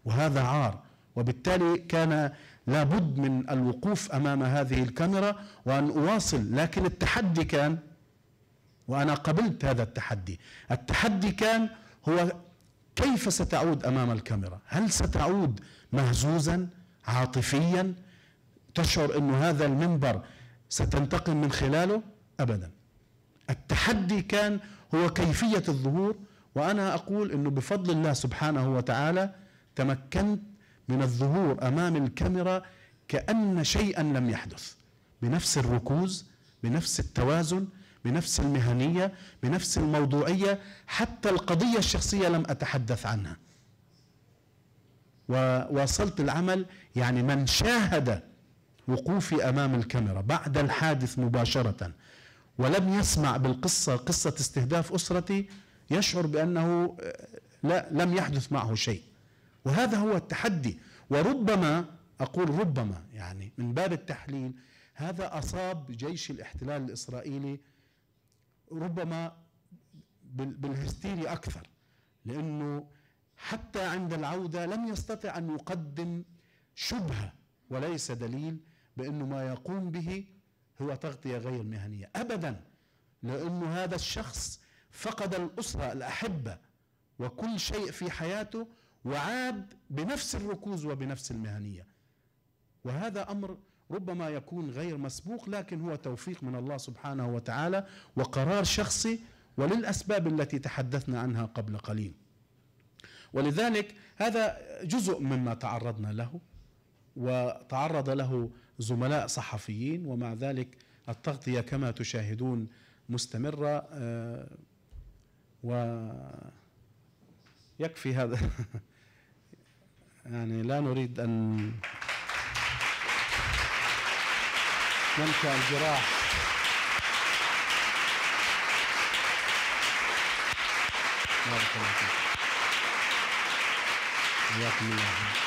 وهذا عار وبالتالي كان لابد من الوقوف أمام هذه الكاميرا وأن أواصل لكن التحدي كان وأنا قبلت هذا التحدي التحدي كان هو كيف ستعود امام الكاميرا؟ هل ستعود مهزوزا عاطفيا تشعر انه هذا المنبر ستنتقم من خلاله؟ ابدا. التحدي كان هو كيفيه الظهور وانا اقول انه بفضل الله سبحانه وتعالى تمكنت من الظهور امام الكاميرا كان شيئا لم يحدث بنفس الركوز بنفس التوازن بنفس المهنية بنفس الموضوعية حتى القضية الشخصية لم أتحدث عنها وواصلت العمل يعني من شاهد وقوفي أمام الكاميرا بعد الحادث مباشرة ولم يسمع بالقصة قصة استهداف أسرتي يشعر بأنه آه، لا لم يحدث معه شيء وهذا هو التحدي وربما أقول ربما يعني من باب التحليل هذا أصاب جيش الاحتلال الإسرائيلي ربما بالهستيري اكثر لانه حتى عند العوده لم يستطع ان يقدم شبهه وليس دليل بانه ما يقوم به هو تغطيه غير مهنيه ابدا لانه هذا الشخص فقد الاسره الاحبه وكل شيء في حياته وعاد بنفس الركوز وبنفس المهنيه وهذا امر ربما يكون غير مسبوق لكن هو توفيق من الله سبحانه وتعالى وقرار شخصي وللاسباب التي تحدثنا عنها قبل قليل. ولذلك هذا جزء مما تعرضنا له وتعرض له زملاء صحفيين ومع ذلك التغطيه كما تشاهدون مستمره آه، ويكفي هذا يعني لا نريد ان ممشى الجراح بارك الله فيك حياكم الله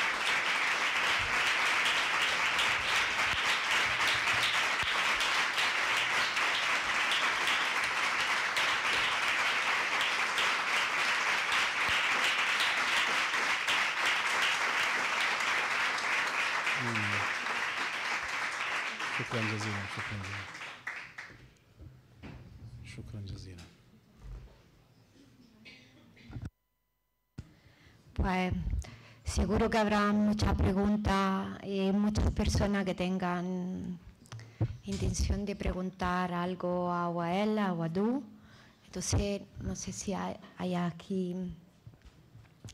que habrá muchas preguntas y eh, muchas personas que tengan intención de preguntar algo a Waela o a Wadu. Entonces, no sé si hay, aquí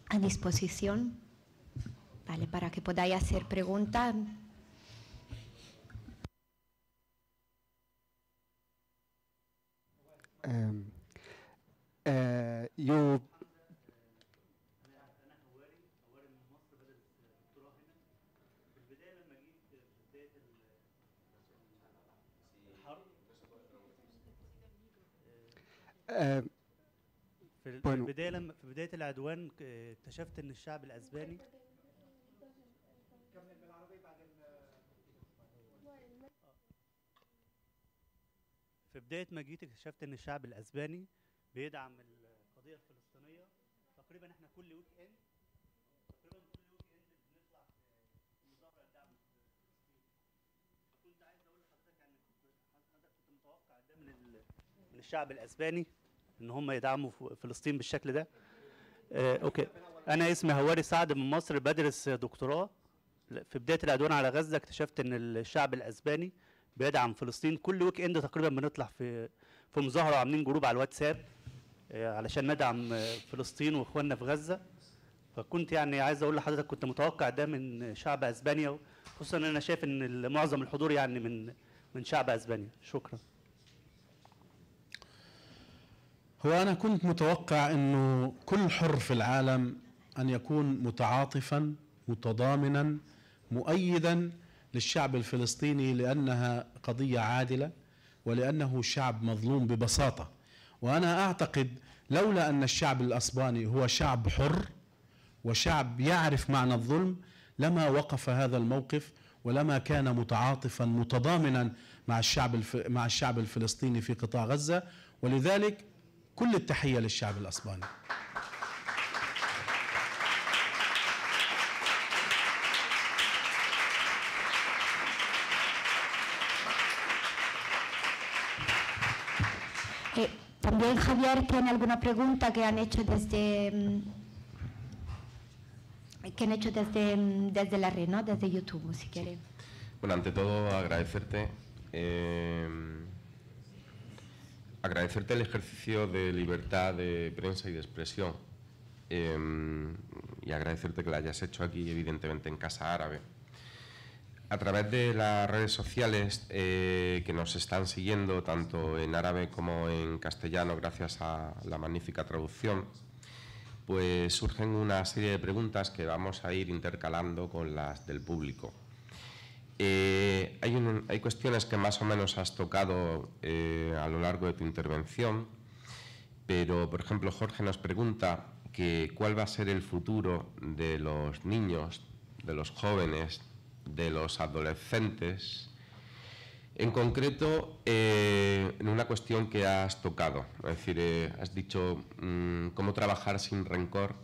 a disposición para que podáis hacer preguntas. Em, eh, yo آه في bueno. البدايه لما في بدايه العدوان اكتشفت ان الشعب الاسباني في بدايه ما جيت اكتشفت ان الشعب الاسباني بيدعم القضيه الفلسطينيه تقريبا احنا كل ويك اند من الشعب الاسباني ان هم يدعموا فلسطين بالشكل ده آه اوكي انا اسمي هواري سعد من مصر بدرس دكتوراه في بدايه العدوان على غزه اكتشفت ان الشعب الاسباني بيدعم فلسطين كل ويك اند تقريبا بنطلع في في مظاهره وعاملين جروب على الواتساب آه علشان ندعم آه، فلسطين واخواننا في غزه فكنت يعني عايز اقول لحضرتك كنت متوقع ده من شعب اسبانيا خصوصا انا شايف ان معظم الحضور يعني من من شعب اسبانيا شكرا هو أنا كنت متوقع أنه كل حر في العالم أن يكون متعاطفا متضامنا مؤيدا للشعب الفلسطيني لأنها قضية عادلة ولأنه شعب مظلوم ببساطة وأنا أعتقد لولا أن الشعب الأسباني هو شعب حر وشعب يعرف معنى الظلم لما وقف هذا الموقف ولما كان متعاطفا متضامنا مع الشعب مع الشعب الفلسطيني في قطاع غزه ولذلك كل التحية للشعب الأسباني eh, también Javier tiene alguna pregunta que han hecho desde mm, que han hecho desde, mm, desde la red, ¿no? Desde YouTube, si quiere. Bueno, ante todo agradecerte eh, agradecerte el ejercicio de libertad de prensa y de expresión em, y agradecerte que la hayas hecho aquí, evidentemente, en Casa Árabe. A través de las redes sociales eh, que nos están siguiendo, tanto en árabe como en castellano, gracias a la magnífica traducción, pues surgen una serie de preguntas que vamos a ir intercalando con las del público. Eh, hay, cuestiones que más o menos has tocado eh, a lo largo de tu intervención, pero por ejemplo Jorge nos pregunta que cuál va a ser el futuro de los niños, de los jóvenes, de los adolescentes, en concreto eh, en una cuestión que has tocado, es decir, has dicho mm, cómo trabajar sin rencor,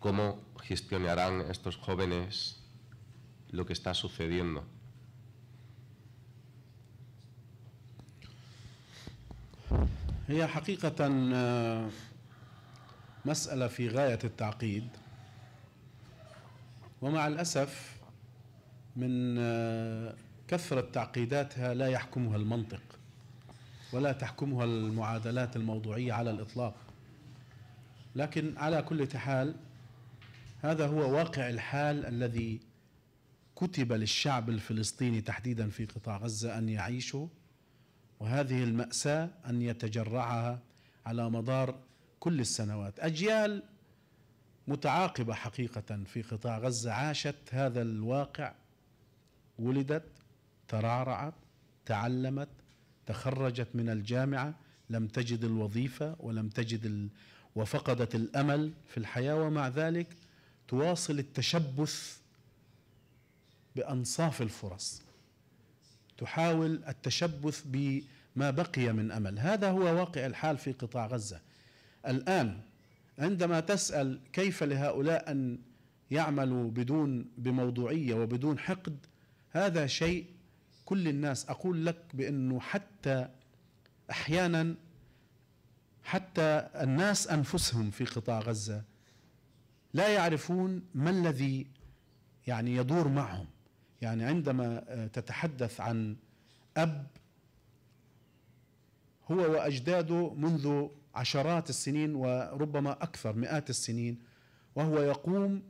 cómo gestionarán estos jóvenes lo que está sucediendo. هي حقيقة آه، مسألة في غاية التعقيد ومع الأسف من آه، كثرة تعقيداتها لا يحكمها المنطق ولا تحكمها المعادلات الموضوعية على الإطلاق لكن على كل حال هذا هو واقع الحال الذي كتب للشعب الفلسطيني تحديدا في قطاع غزه ان يعيشوا وهذه الماساه ان يتجرعها على مدار كل السنوات اجيال متعاقبه حقيقه في قطاع غزه عاشت هذا الواقع ولدت ترعرعت تعلمت تخرجت من الجامعه لم تجد الوظيفه ولم تجد ال... وفقدت الامل في الحياه ومع ذلك تواصل التشبث بانصاف الفرص تحاول التشبث بما بقي من امل هذا هو واقع الحال في قطاع غزه الان عندما تسال كيف لهؤلاء ان يعملوا بدون بموضوعيه وبدون حقد هذا شيء كل الناس اقول لك بانه حتى احيانا حتى الناس انفسهم في قطاع غزه لا يعرفون ما الذي يعني يدور معهم يعني عندما آه، تتحدث عن أب هو وأجداده منذ عشرات السنين وربما أكثر مئات السنين وهو يقوم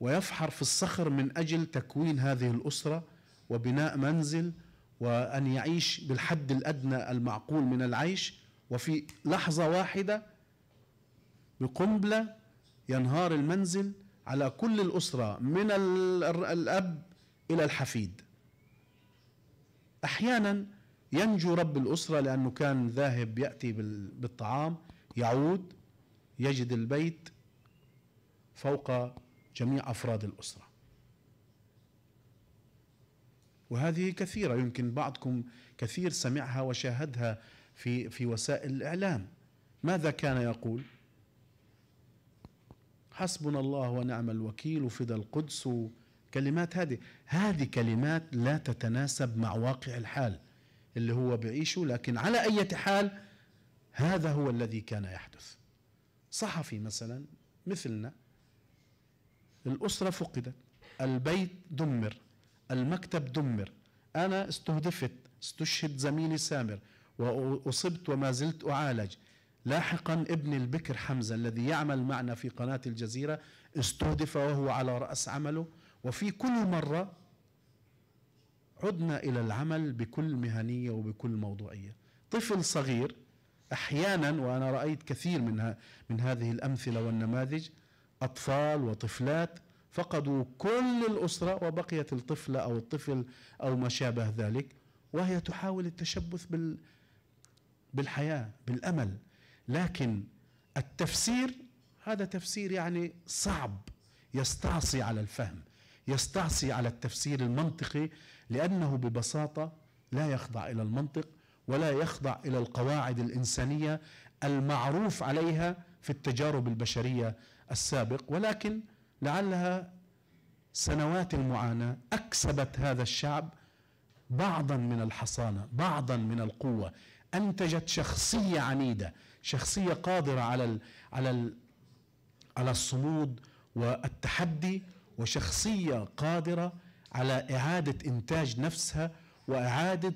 ويفحر في الصخر من أجل تكوين هذه الأسرة وبناء منزل وأن يعيش بالحد الأدنى المعقول من العيش وفي لحظة واحدة بقنبلة ينهار المنزل على كل الأسرة من الأب إلى الحفيد أحيانا ينجو رب الأسرة لأنه كان ذاهب يأتي بالطعام يعود يجد البيت فوق جميع أفراد الأسرة وهذه كثيرة يمكن بعضكم كثير سمعها وشاهدها في في وسائل الإعلام ماذا كان يقول؟ حسبنا الله ونعم الوكيل فدى القدس كلمات هذه هذه كلمات لا تتناسب مع واقع الحال اللي هو بعيشه لكن على أي حال هذا هو الذي كان يحدث صحفي مثلا مثلنا الأسرة فقدت البيت دمر المكتب دمر أنا استهدفت استشهد زميلي سامر وأصبت وما زلت أعالج لاحقا ابني البكر حمزة الذي يعمل معنا في قناة الجزيرة استهدف وهو على رأس عمله وفي كل مرة عدنا إلى العمل بكل مهنية وبكل موضوعية طفل صغير أحيانا وأنا رأيت كثير منها من هذه الأمثلة والنماذج أطفال وطفلات فقدوا كل الأسرة وبقيت الطفلة أو الطفل أو ما شابه ذلك وهي تحاول التشبث بال بالحياة بالأمل لكن التفسير هذا تفسير يعني صعب يستعصي على الفهم يستعصي على التفسير المنطقي لأنه ببساطة لا يخضع إلى المنطق ولا يخضع إلى القواعد الإنسانية المعروف عليها في التجارب البشرية السابق ولكن لعلها سنوات المعاناة أكسبت هذا الشعب بعضا من الحصانة بعضا من القوة أنتجت شخصية عنيدة شخصية قادرة على ال على ال على الصمود والتحدي وشخصية قادرة على إعادة إنتاج نفسها وإعادة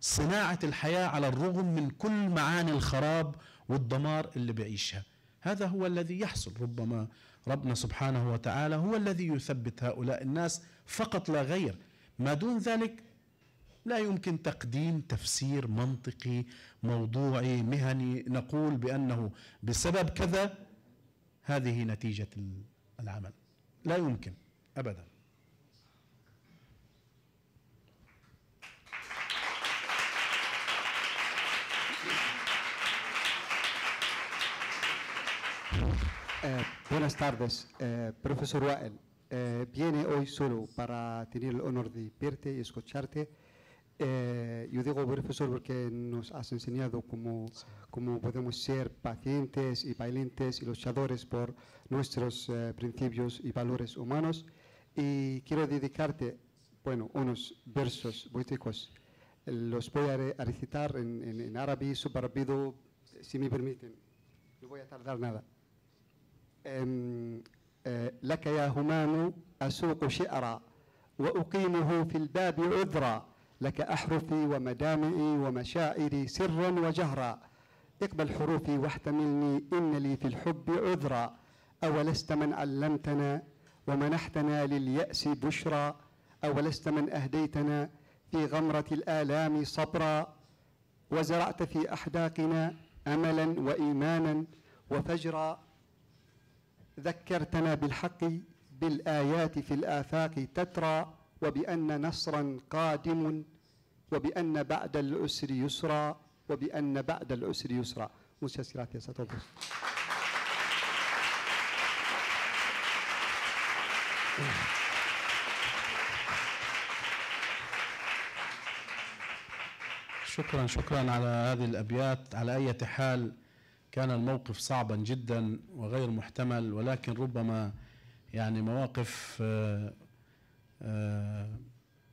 صناعة الحياة على الرغم من كل معاني الخراب والدمار اللي بيعيشها هذا هو الذي يحصل ربما ربنا سبحانه وتعالى هو الذي يثبت هؤلاء الناس فقط لا غير ما دون ذلك لا يمكن تقديم تفسير منطقي موضوعي مهني نقول بأنه بسبب كذا هذه نتيجة العمل لا يمكن Eh, buenas tardes, eh, profesor Wael. Eh, viene hoy solo para tener el honor de verte y escucharte. yo digo profesor porque nos has enseñado cómo, podemos ser pacientes y valientes y luchadores por nuestros principios y valores humanos. y quiero dedicarte, bueno, unos versos poéticos. Los voy a recitar en, en, en árabe súper rápido, si me permiten. No voy a tardar nada. لك يا همام أسوق شعرا وأقيمه في الباب عذرا لك أحرفي ومدامعي ومشاعري سرا وجهرا اقبل حروفي واحتملني إن لي في الحب عذرا أولست من علمتنا ومنحتنا لليأس بشرى أولست من أهديتنا في غمرة الآلام صبرا وزرعت في أحداقنا أملا وإيمانا وفجرا ذكرتنا بالحق بالآيات في الآفاق تترى وبأن نصرا قادم وبأن بعد الأسر يسرا وبأن بعد الأسر يسرا Muchas يا ساتر شكرا شكرا على هذه الابيات على اي حال كان الموقف صعبا جدا وغير محتمل ولكن ربما يعني مواقف آه، آه،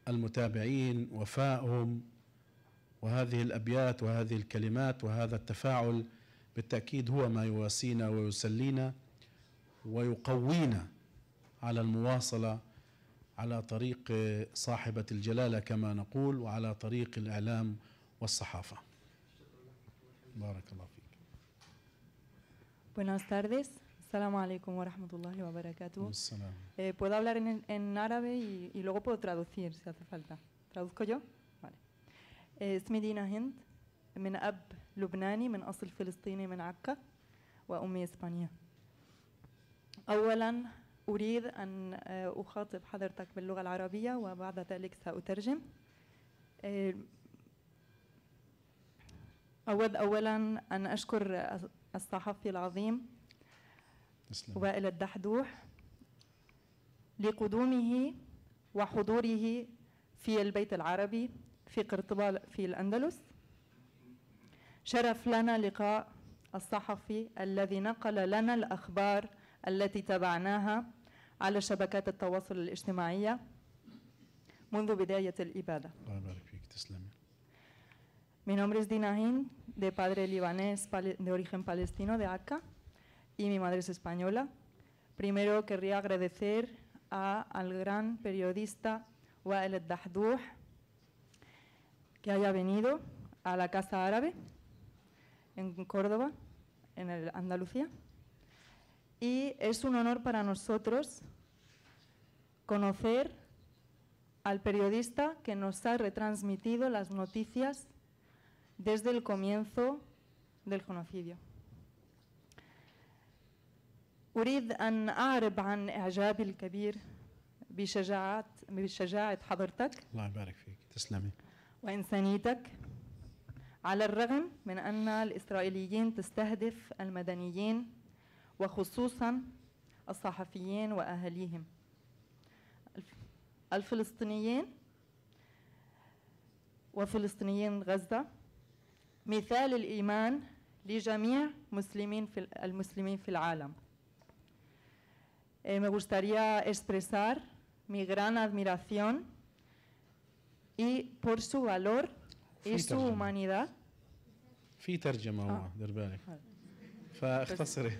المتابعين وفائهم وهذه الابيات وهذه الكلمات وهذا التفاعل بالتاكيد هو ما يواسينا ويسلينا ويقوينا على المواصلة على طريق صاحبة الجلالة كما نقول وعلى طريق الإعلام والصحافة بارك الله فيك Buenas tardes. Salam alaikum wa rahmatullahi wa barakatuh. Eh, puedo hablar en, en árabe y, y luego puedo traducir si hace falta. ¿Traduzco yo? Vale. Eh, اسمي دينا هند من أب لبناني من أصل فلسطيني من عكا وأمي إسبانية. أولا أريد أن آه، أخاطب حضرتك باللغة العربية وبعد ذلك سأترجم آه، أود أولا أن أشكر الصحفي العظيم وائل الدحدوح لقدومه وحضوره في البيت العربي في قرطبة في الأندلس شرف لنا لقاء الصحفي الذي نقل لنا الأخبار التي تبعناها التواصل Mi nombre es Dinahin, de padre libanés de origen palestino, de ACA, y mi madre es española. Primero querría agradecer al gran periodista Wael Dahdouh que haya venido a la Casa Árabe en Córdoba, en Andalucía y es un honor para nosotros conocer al periodista que nos ha retransmitido las noticias desde el comienzo del genocidio. أريد أن أعرب عن إعجابي الكبير بشجاعة بشجاعة حضرتك الله يبارك فيك تسلمي وإنسانيتك على الرغم من أن الإسرائيليين تستهدف المدنيين وخصوصا الصحفيين وأهاليهم الفلسطينيين وفلسطينيين غزة مثال الإيمان لجميع مسلمين في المسلمين في العالم. إيه، me gustaría expresar mi gran admiración y por su valor y su humanidad. في ترجمة هو دير بالك آه. فاختصري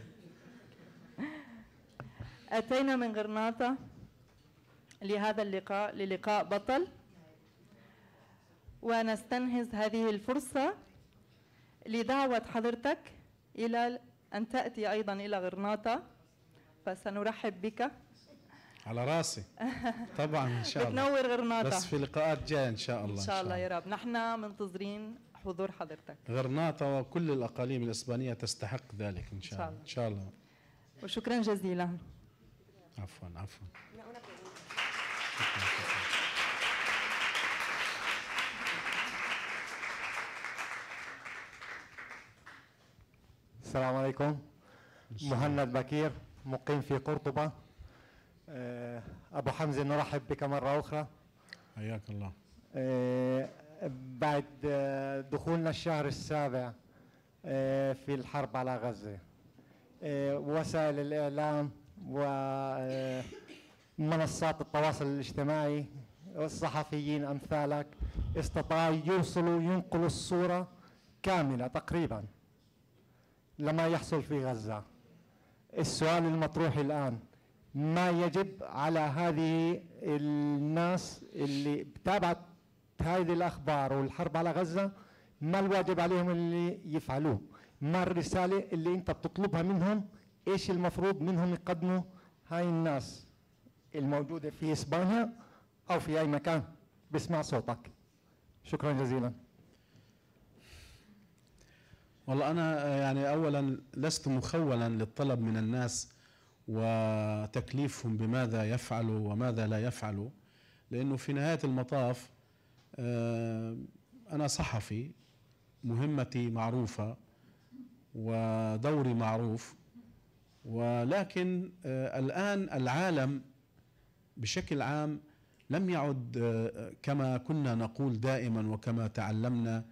أتينا من غرناطة لهذا اللقاء للقاء بطل ونستنهز هذه الفرصة لدعوة حضرتك إلى أن تأتي أيضا إلى غرناطة فسنرحب بك على راسي طبعا ان شاء الله بتنور غرناطه بس في لقاءات جايه ان شاء الله ان شاء الله يا رب نحن منتظرين حضور حضرتك غرناطه وكل الاقاليم الاسبانيه تستحق ذلك ان شاء الله ان شاء الله وشكرا جزيلا عفوا عفوا السلام عليكم مهند بكير مقيم في قرطبة آه، أبو حمزة نرحب بك مرة أخرى حياك الله آه، بعد آه، دخولنا الشهر السابع في الحرب على غزة وسائل الإعلام ومنصات التواصل الاجتماعي والصحفيين أمثالك استطاعوا يوصلوا ينقلوا الصورة كاملة تقريبا لما يحصل في غزة السؤال المطروح الآن ما يجب على هذه الناس اللي تابعت هذه الأخبار والحرب على غزة ما الواجب عليهم اللي يفعلوه ما الرسالة اللي أنت بتطلبها منهم ايش المفروض منهم يقدموا هاي الناس الموجوده في اسبانيا او في اي مكان بسمع صوتك شكرا جزيلا والله انا آه، يعني اولا لست مخولا للطلب من الناس وتكليفهم بماذا يفعلوا وماذا لا يفعلوا لانه في نهايه المطاف آه، انا صحفي مهمتي معروفه ودوري معروف ولكن آه، الآن العالم بشكل عام لم يعد آه، كما كنا نقول دائما وكما تعلمنا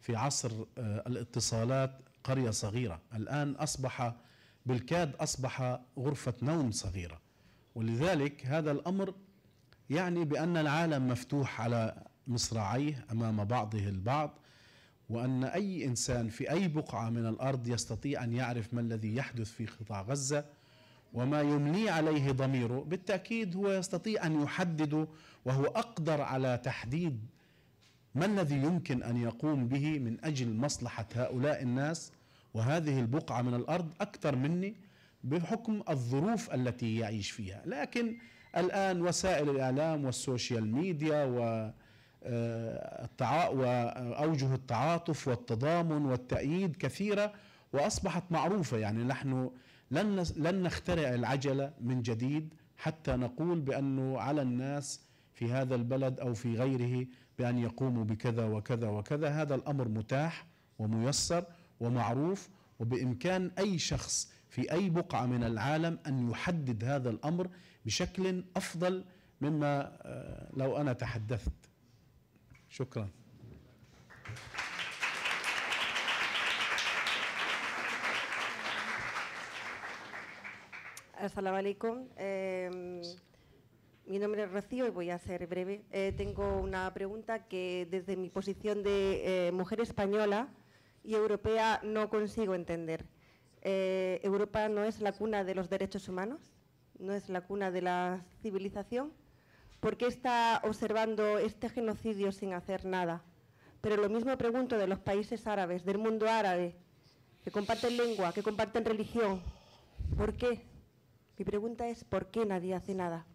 في عصر آه، الاتصالات قرية صغيرة الآن أصبح بالكاد أصبح غرفة نوم صغيرة ولذلك هذا الأمر يعني بأن العالم مفتوح على مصراعيه أمام بعضه البعض وأن أي إنسان في أي بقعة من الأرض يستطيع أن يعرف ما الذي يحدث في قطاع غزة وما يملي عليه ضميره بالتأكيد هو يستطيع أن يحدده وهو أقدر على تحديد ما الذي يمكن أن يقوم به من أجل مصلحة هؤلاء الناس وهذه البقعة من الأرض أكثر مني بحكم الظروف التي يعيش فيها لكن الآن وسائل الإعلام والسوشيال ميديا و وأوجه التعاطف والتضامن والتأييد كثيرة وأصبحت معروفة يعني نحن لن لن نخترع العجلة من جديد حتى نقول بأنه على الناس في هذا البلد أو في غيره بأن يقوموا بكذا وكذا وكذا هذا الأمر متاح وميسر ومعروف وبإمكان أي شخص في أي بقعة من العالم أن يحدد هذا الأمر بشكل أفضل مما آه، لو أنا تحدثت شكرا em, mi nombre es Rocío y voy a ser breve. Eh, tengo una pregunta que desde mi posición de eh, mujer española y europea no consigo entender. Eh, ¿Europa no es la cuna de los derechos humanos? ¿No es la cuna de la civilización? ¿Por qué está observando este genocidio sin hacer nada? Pero lo mismo pregunto de los países árabes, del mundo árabe, que comparten lengua, que comparten religión. ¿Por qué? Mi pregunta es, ¿por qué nadie hace nada?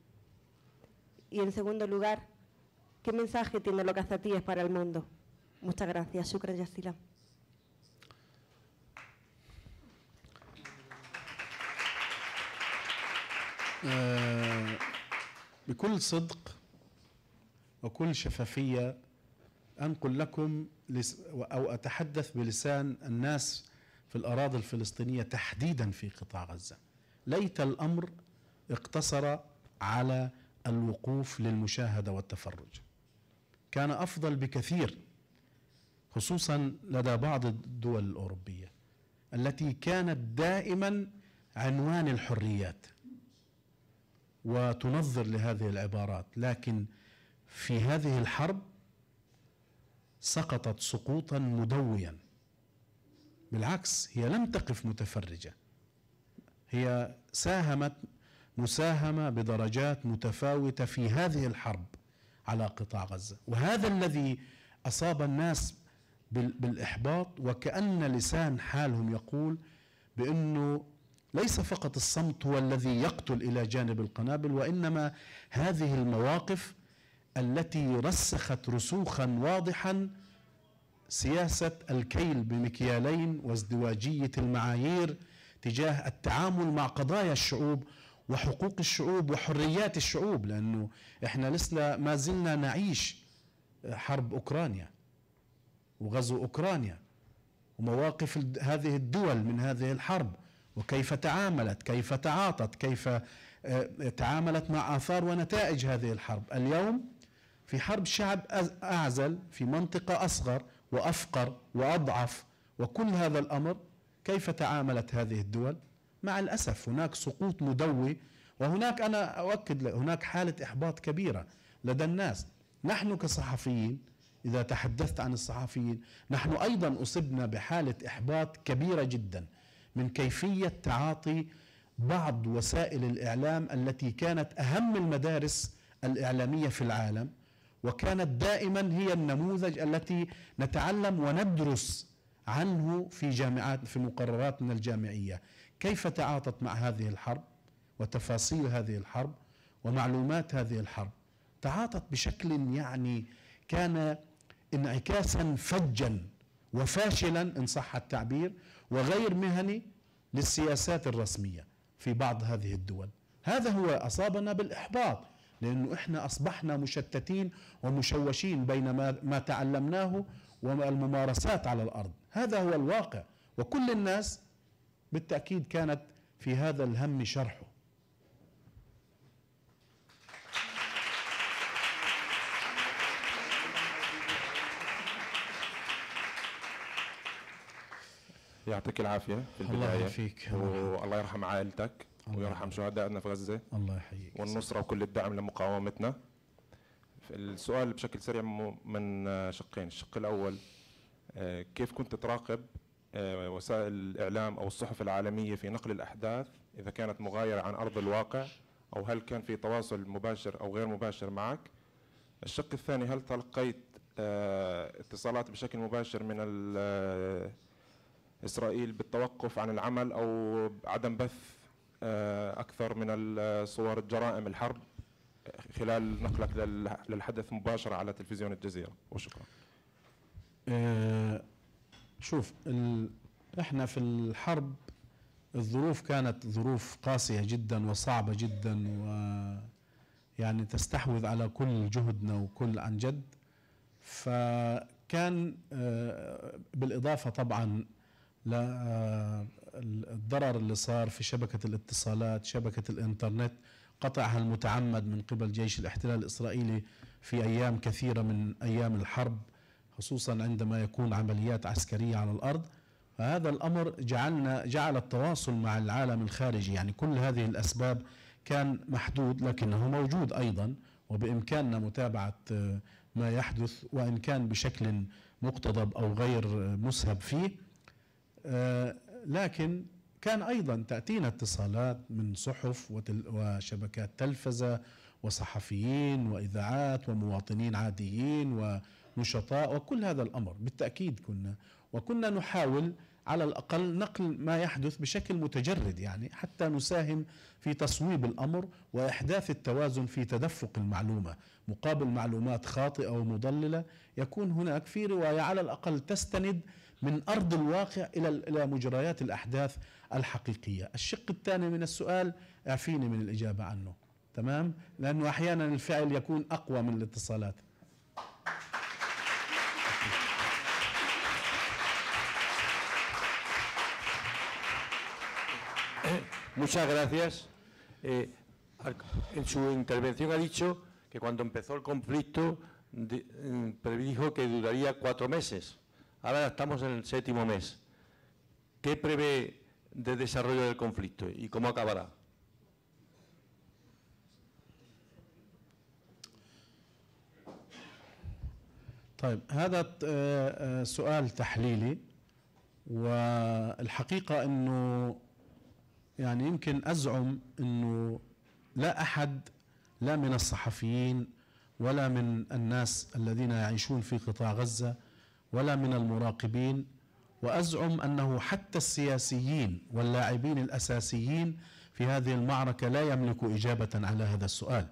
Y en segundo lugar, ¿qué mensaje tiene lo que hace a ti es para el mundo? Muchas gracias. Shukra Yasila. Eh, بكل صدق وكل شفافية أنقل لكم أو أتحدث بلسان الناس في الأراضي الفلسطينية تحديدا في قطاع غزة ليت الأمر اقتصر على الوقوف للمشاهدة والتفرج كان أفضل بكثير خصوصا لدى بعض الدول الأوروبية التي كانت دائما عنوان الحريات وتنظر لهذه العبارات لكن في هذه الحرب سقطت سقوطا مدويا بالعكس هي لم تقف متفرجه هي ساهمت مساهمه بدرجات متفاوته في هذه الحرب على قطاع غزه وهذا الذي اصاب الناس بالاحباط وكان لسان حالهم يقول بانه ليس فقط الصمت هو الذي يقتل الى جانب القنابل وانما هذه المواقف التي رسخت رسوخا واضحا سياسه الكيل بمكيالين وازدواجيه المعايير تجاه التعامل مع قضايا الشعوب وحقوق الشعوب وحريات الشعوب لانه احنا لسنا ما زلنا نعيش حرب اوكرانيا وغزو اوكرانيا ومواقف هذه الدول من هذه الحرب وكيف تعاملت كيف تعاطت كيف آه، تعاملت مع آثار ونتائج هذه الحرب اليوم في حرب شعب أعزل في منطقة أصغر وأفقر وأضعف وكل هذا الأمر كيف تعاملت هذه الدول مع الأسف هناك سقوط مدوي وهناك أنا أؤكد هناك حالة إحباط كبيرة لدى الناس نحن كصحفيين إذا تحدثت عن الصحفيين نحن أيضا أصبنا بحالة إحباط كبيرة جدا من كيفية تعاطي بعض وسائل الإعلام التي كانت أهم المدارس الإعلامية في العالم وكانت دائما هي النموذج التي نتعلم وندرس عنه في جامعات في مقرراتنا الجامعية كيف تعاطت مع هذه الحرب وتفاصيل هذه الحرب ومعلومات هذه الحرب تعاطت بشكل يعني كان انعكاسا فجا وفاشلا ان صح التعبير وغير مهني للسياسات الرسمية في بعض هذه الدول هذا هو أصابنا بالإحباط لأنه إحنا أصبحنا مشتتين ومشوشين بين ما, ما تعلمناه والممارسات على الأرض هذا هو الواقع وكل الناس بالتأكيد كانت في هذا الهم شرحه يعطيك العافيه في البدايه الله يعافيك والله يرحم عائلتك ويرحم شهدائنا في غزه الله يحييك والنصره وكل الدعم لمقاومتنا السؤال بشكل سريع من شقين الشق الاول آه، كيف كنت تراقب آه، وسائل الاعلام او الصحف العالميه في نقل الاحداث اذا كانت مغايره عن ارض الواقع او هل كان في تواصل مباشر او غير مباشر معك الشق الثاني هل تلقيت آه، اتصالات بشكل مباشر من إسرائيل بالتوقف عن العمل أو عدم بث آه، أكثر من صور الجرائم الحرب خلال نقلك للحدث مباشرة على تلفزيون الجزيرة وشكرا أه شوف احنا في الحرب الظروف كانت ظروف قاسية جدا وصعبة جدا و يعني تستحوذ على كل جهدنا وكل عن جد فكان آه، بالإضافة طبعا للضرر آه، اللي صار في شبكة الاتصالات شبكة الانترنت قطعها المتعمد من قبل جيش الاحتلال الإسرائيلي في أيام كثيرة من أيام الحرب خصوصا عندما يكون عمليات عسكرية على الأرض فهذا الأمر جعلنا جعل التواصل مع العالم الخارجي يعني كل هذه الأسباب كان محدود لكنه موجود أيضا وبإمكاننا متابعة آه، ما يحدث وإن كان بشكل مقتضب أو غير آه، مسهب فيه آه، لكن كان ايضا تاتينا اتصالات من صحف وشبكات تلفزه وصحفيين واذاعات ومواطنين عاديين ونشطاء وكل هذا الامر بالتاكيد كنا وكنا نحاول على الاقل نقل ما يحدث بشكل متجرد يعني حتى نساهم في تصويب الامر واحداث التوازن في تدفق المعلومه مقابل معلومات خاطئه ومضلله يكون هناك في روايه على الاقل تستند من ارض الواقع الى الى مجريات الاحداث الحقيقيه، الشق الثاني من السؤال اعفيني من الاجابه عنه، تمام؟ لانه احيانا الفعل يكون اقوى من الاتصالات. Muchas gracias. Eh, en su intervención ha dicho que cuando empezó el conflicto de, eh, predijo que duraría cuatro meses. Ahora estamos en el séptimo mes. ¿Qué prevé de desarrollo del conflicto y cómo acabará? طيب هذا آه، آه، سؤال تحليلي والحقيقة أنه يعني يمكن أزعم أنه لا أحد لا من الصحفيين ولا من الناس الذين يعيشون في قطاع غزة ولا من المراقبين وازعم انه حتى السياسيين واللاعبين الاساسيين في هذه المعركه لا يملك اجابه على هذا السؤال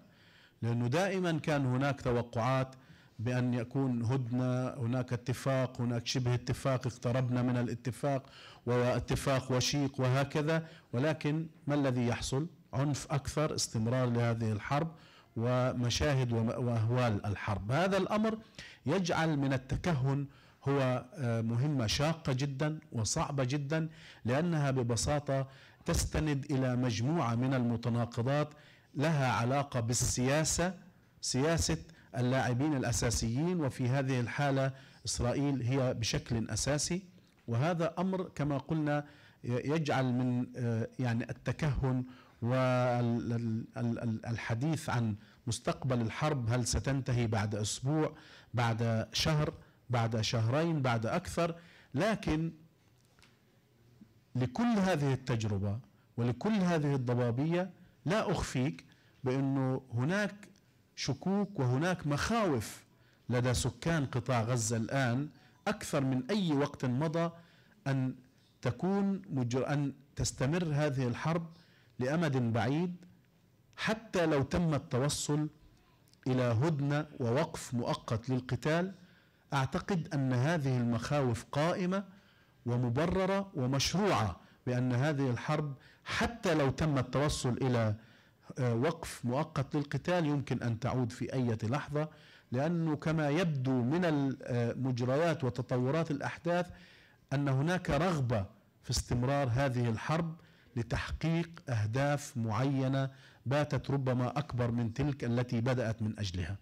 لانه دائما كان هناك توقعات بأن يكون هدنة هناك اتفاق هناك شبه اتفاق اقتربنا من الاتفاق واتفاق وشيق وهكذا ولكن ما الذي يحصل عنف أكثر استمرار لهذه الحرب ومشاهد وأهوال الحرب هذا الأمر يجعل من التكهن هو آه، مهمة شاقة جدا وصعبة جدا لأنها ببساطة تستند إلى مجموعة من المتناقضات لها علاقة بالسياسة سياسة اللاعبين الأساسيين وفي هذه الحالة إسرائيل هي بشكل أساسي وهذا أمر كما قلنا يجعل من آه، يعني التكهن والحديث عن مستقبل الحرب هل ستنتهي بعد أسبوع بعد شهر بعد شهرين بعد اكثر لكن لكل هذه التجربه ولكل هذه الضبابيه لا اخفيك بانه هناك شكوك وهناك مخاوف لدى سكان قطاع غزه الان اكثر من اي وقت مضى ان تكون مجر ان تستمر هذه الحرب لامد بعيد حتى لو تم التوصل الى هدنه ووقف مؤقت للقتال أعتقد أن هذه المخاوف قائمة ومبررة ومشروعة بأن هذه الحرب حتى لو تم التوصل إلى آه، وقف مؤقت للقتال يمكن أن تعود في أي لحظة لأنه كما يبدو من المجريات وتطورات الأحداث أن هناك رغبة في استمرار هذه الحرب لتحقيق أهداف معينة باتت ربما أكبر من تلك التي بدأت من أجلها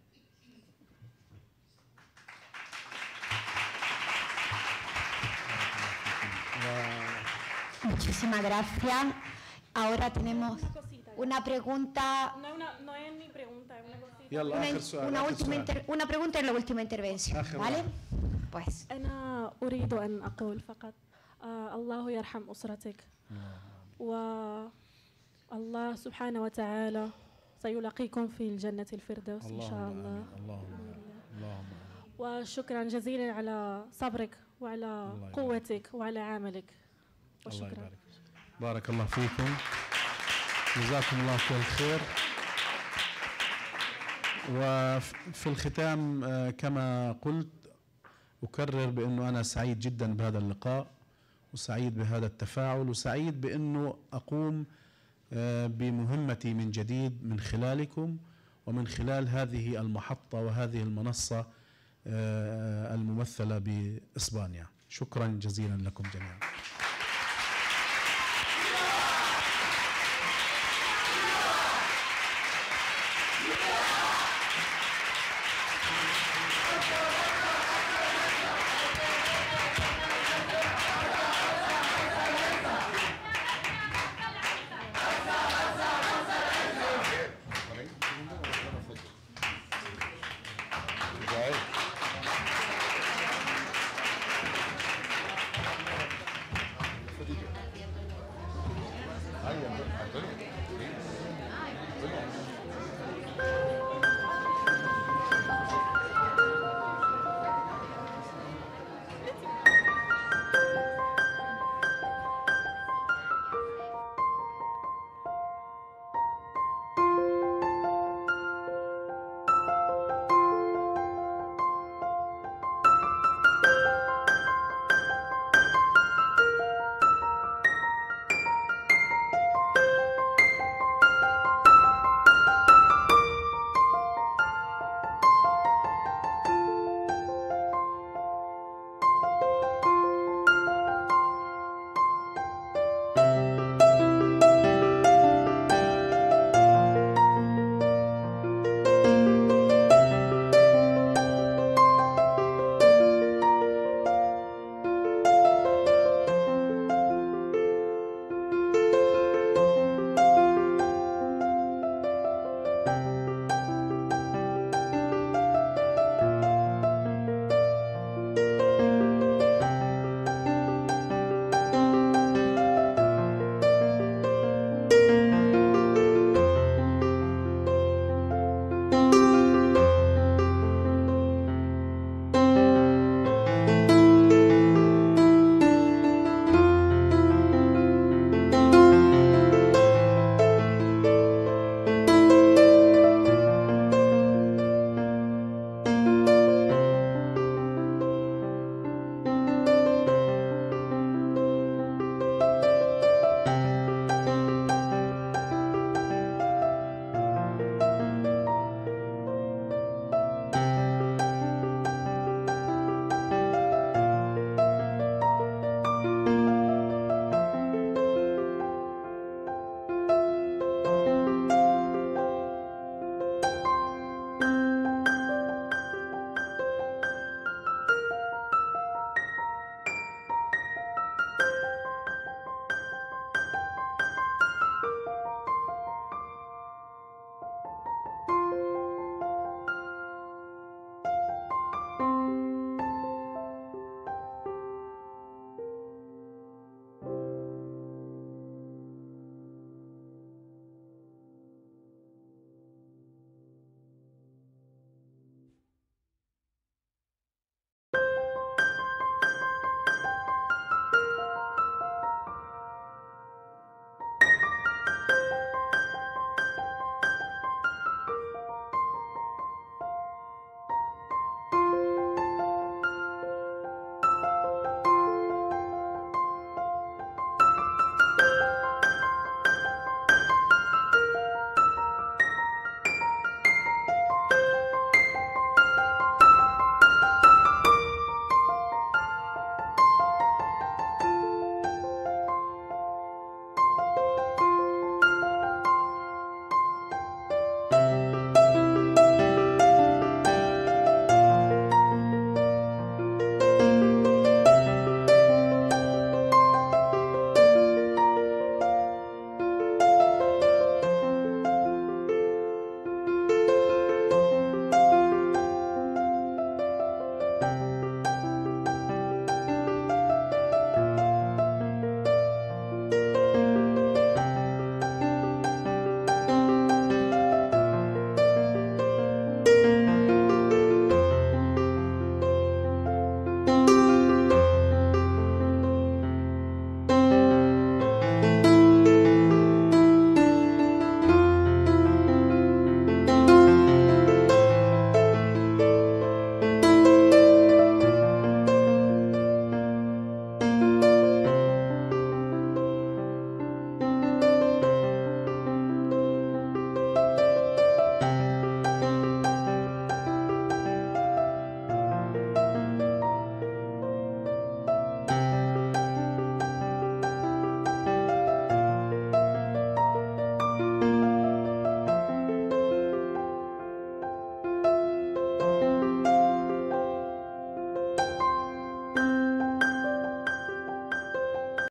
Muchísimas gracias. Ahora tenemos una pregunta. No, es mi pregunta, es una cosita. Una, una, última inter, una pregunta en la última intervención. ¿Vale? Pues. أنا أريد أن أقول فقط الله يرحم أسرتك والله سبحانه وتعالى سيلاقيكم في الجنة الفردوس إن شاء الله اللهم وشكرا جزيلا على صبرك وعلى قوتك وعلى عملك وشكرا الله يبارك. بارك الله فيكم جزاكم الله كل خير وفي الختام آه، كما قلت أكرر بأنه أنا سعيد جدا بهذا اللقاء وسعيد بهذا التفاعل وسعيد بأنه أقوم آه، بمهمتي من جديد من خلالكم ومن خلال هذه المحطة وهذه المنصة آه، الممثلة بإسبانيا شكرا جزيلا لكم جميعا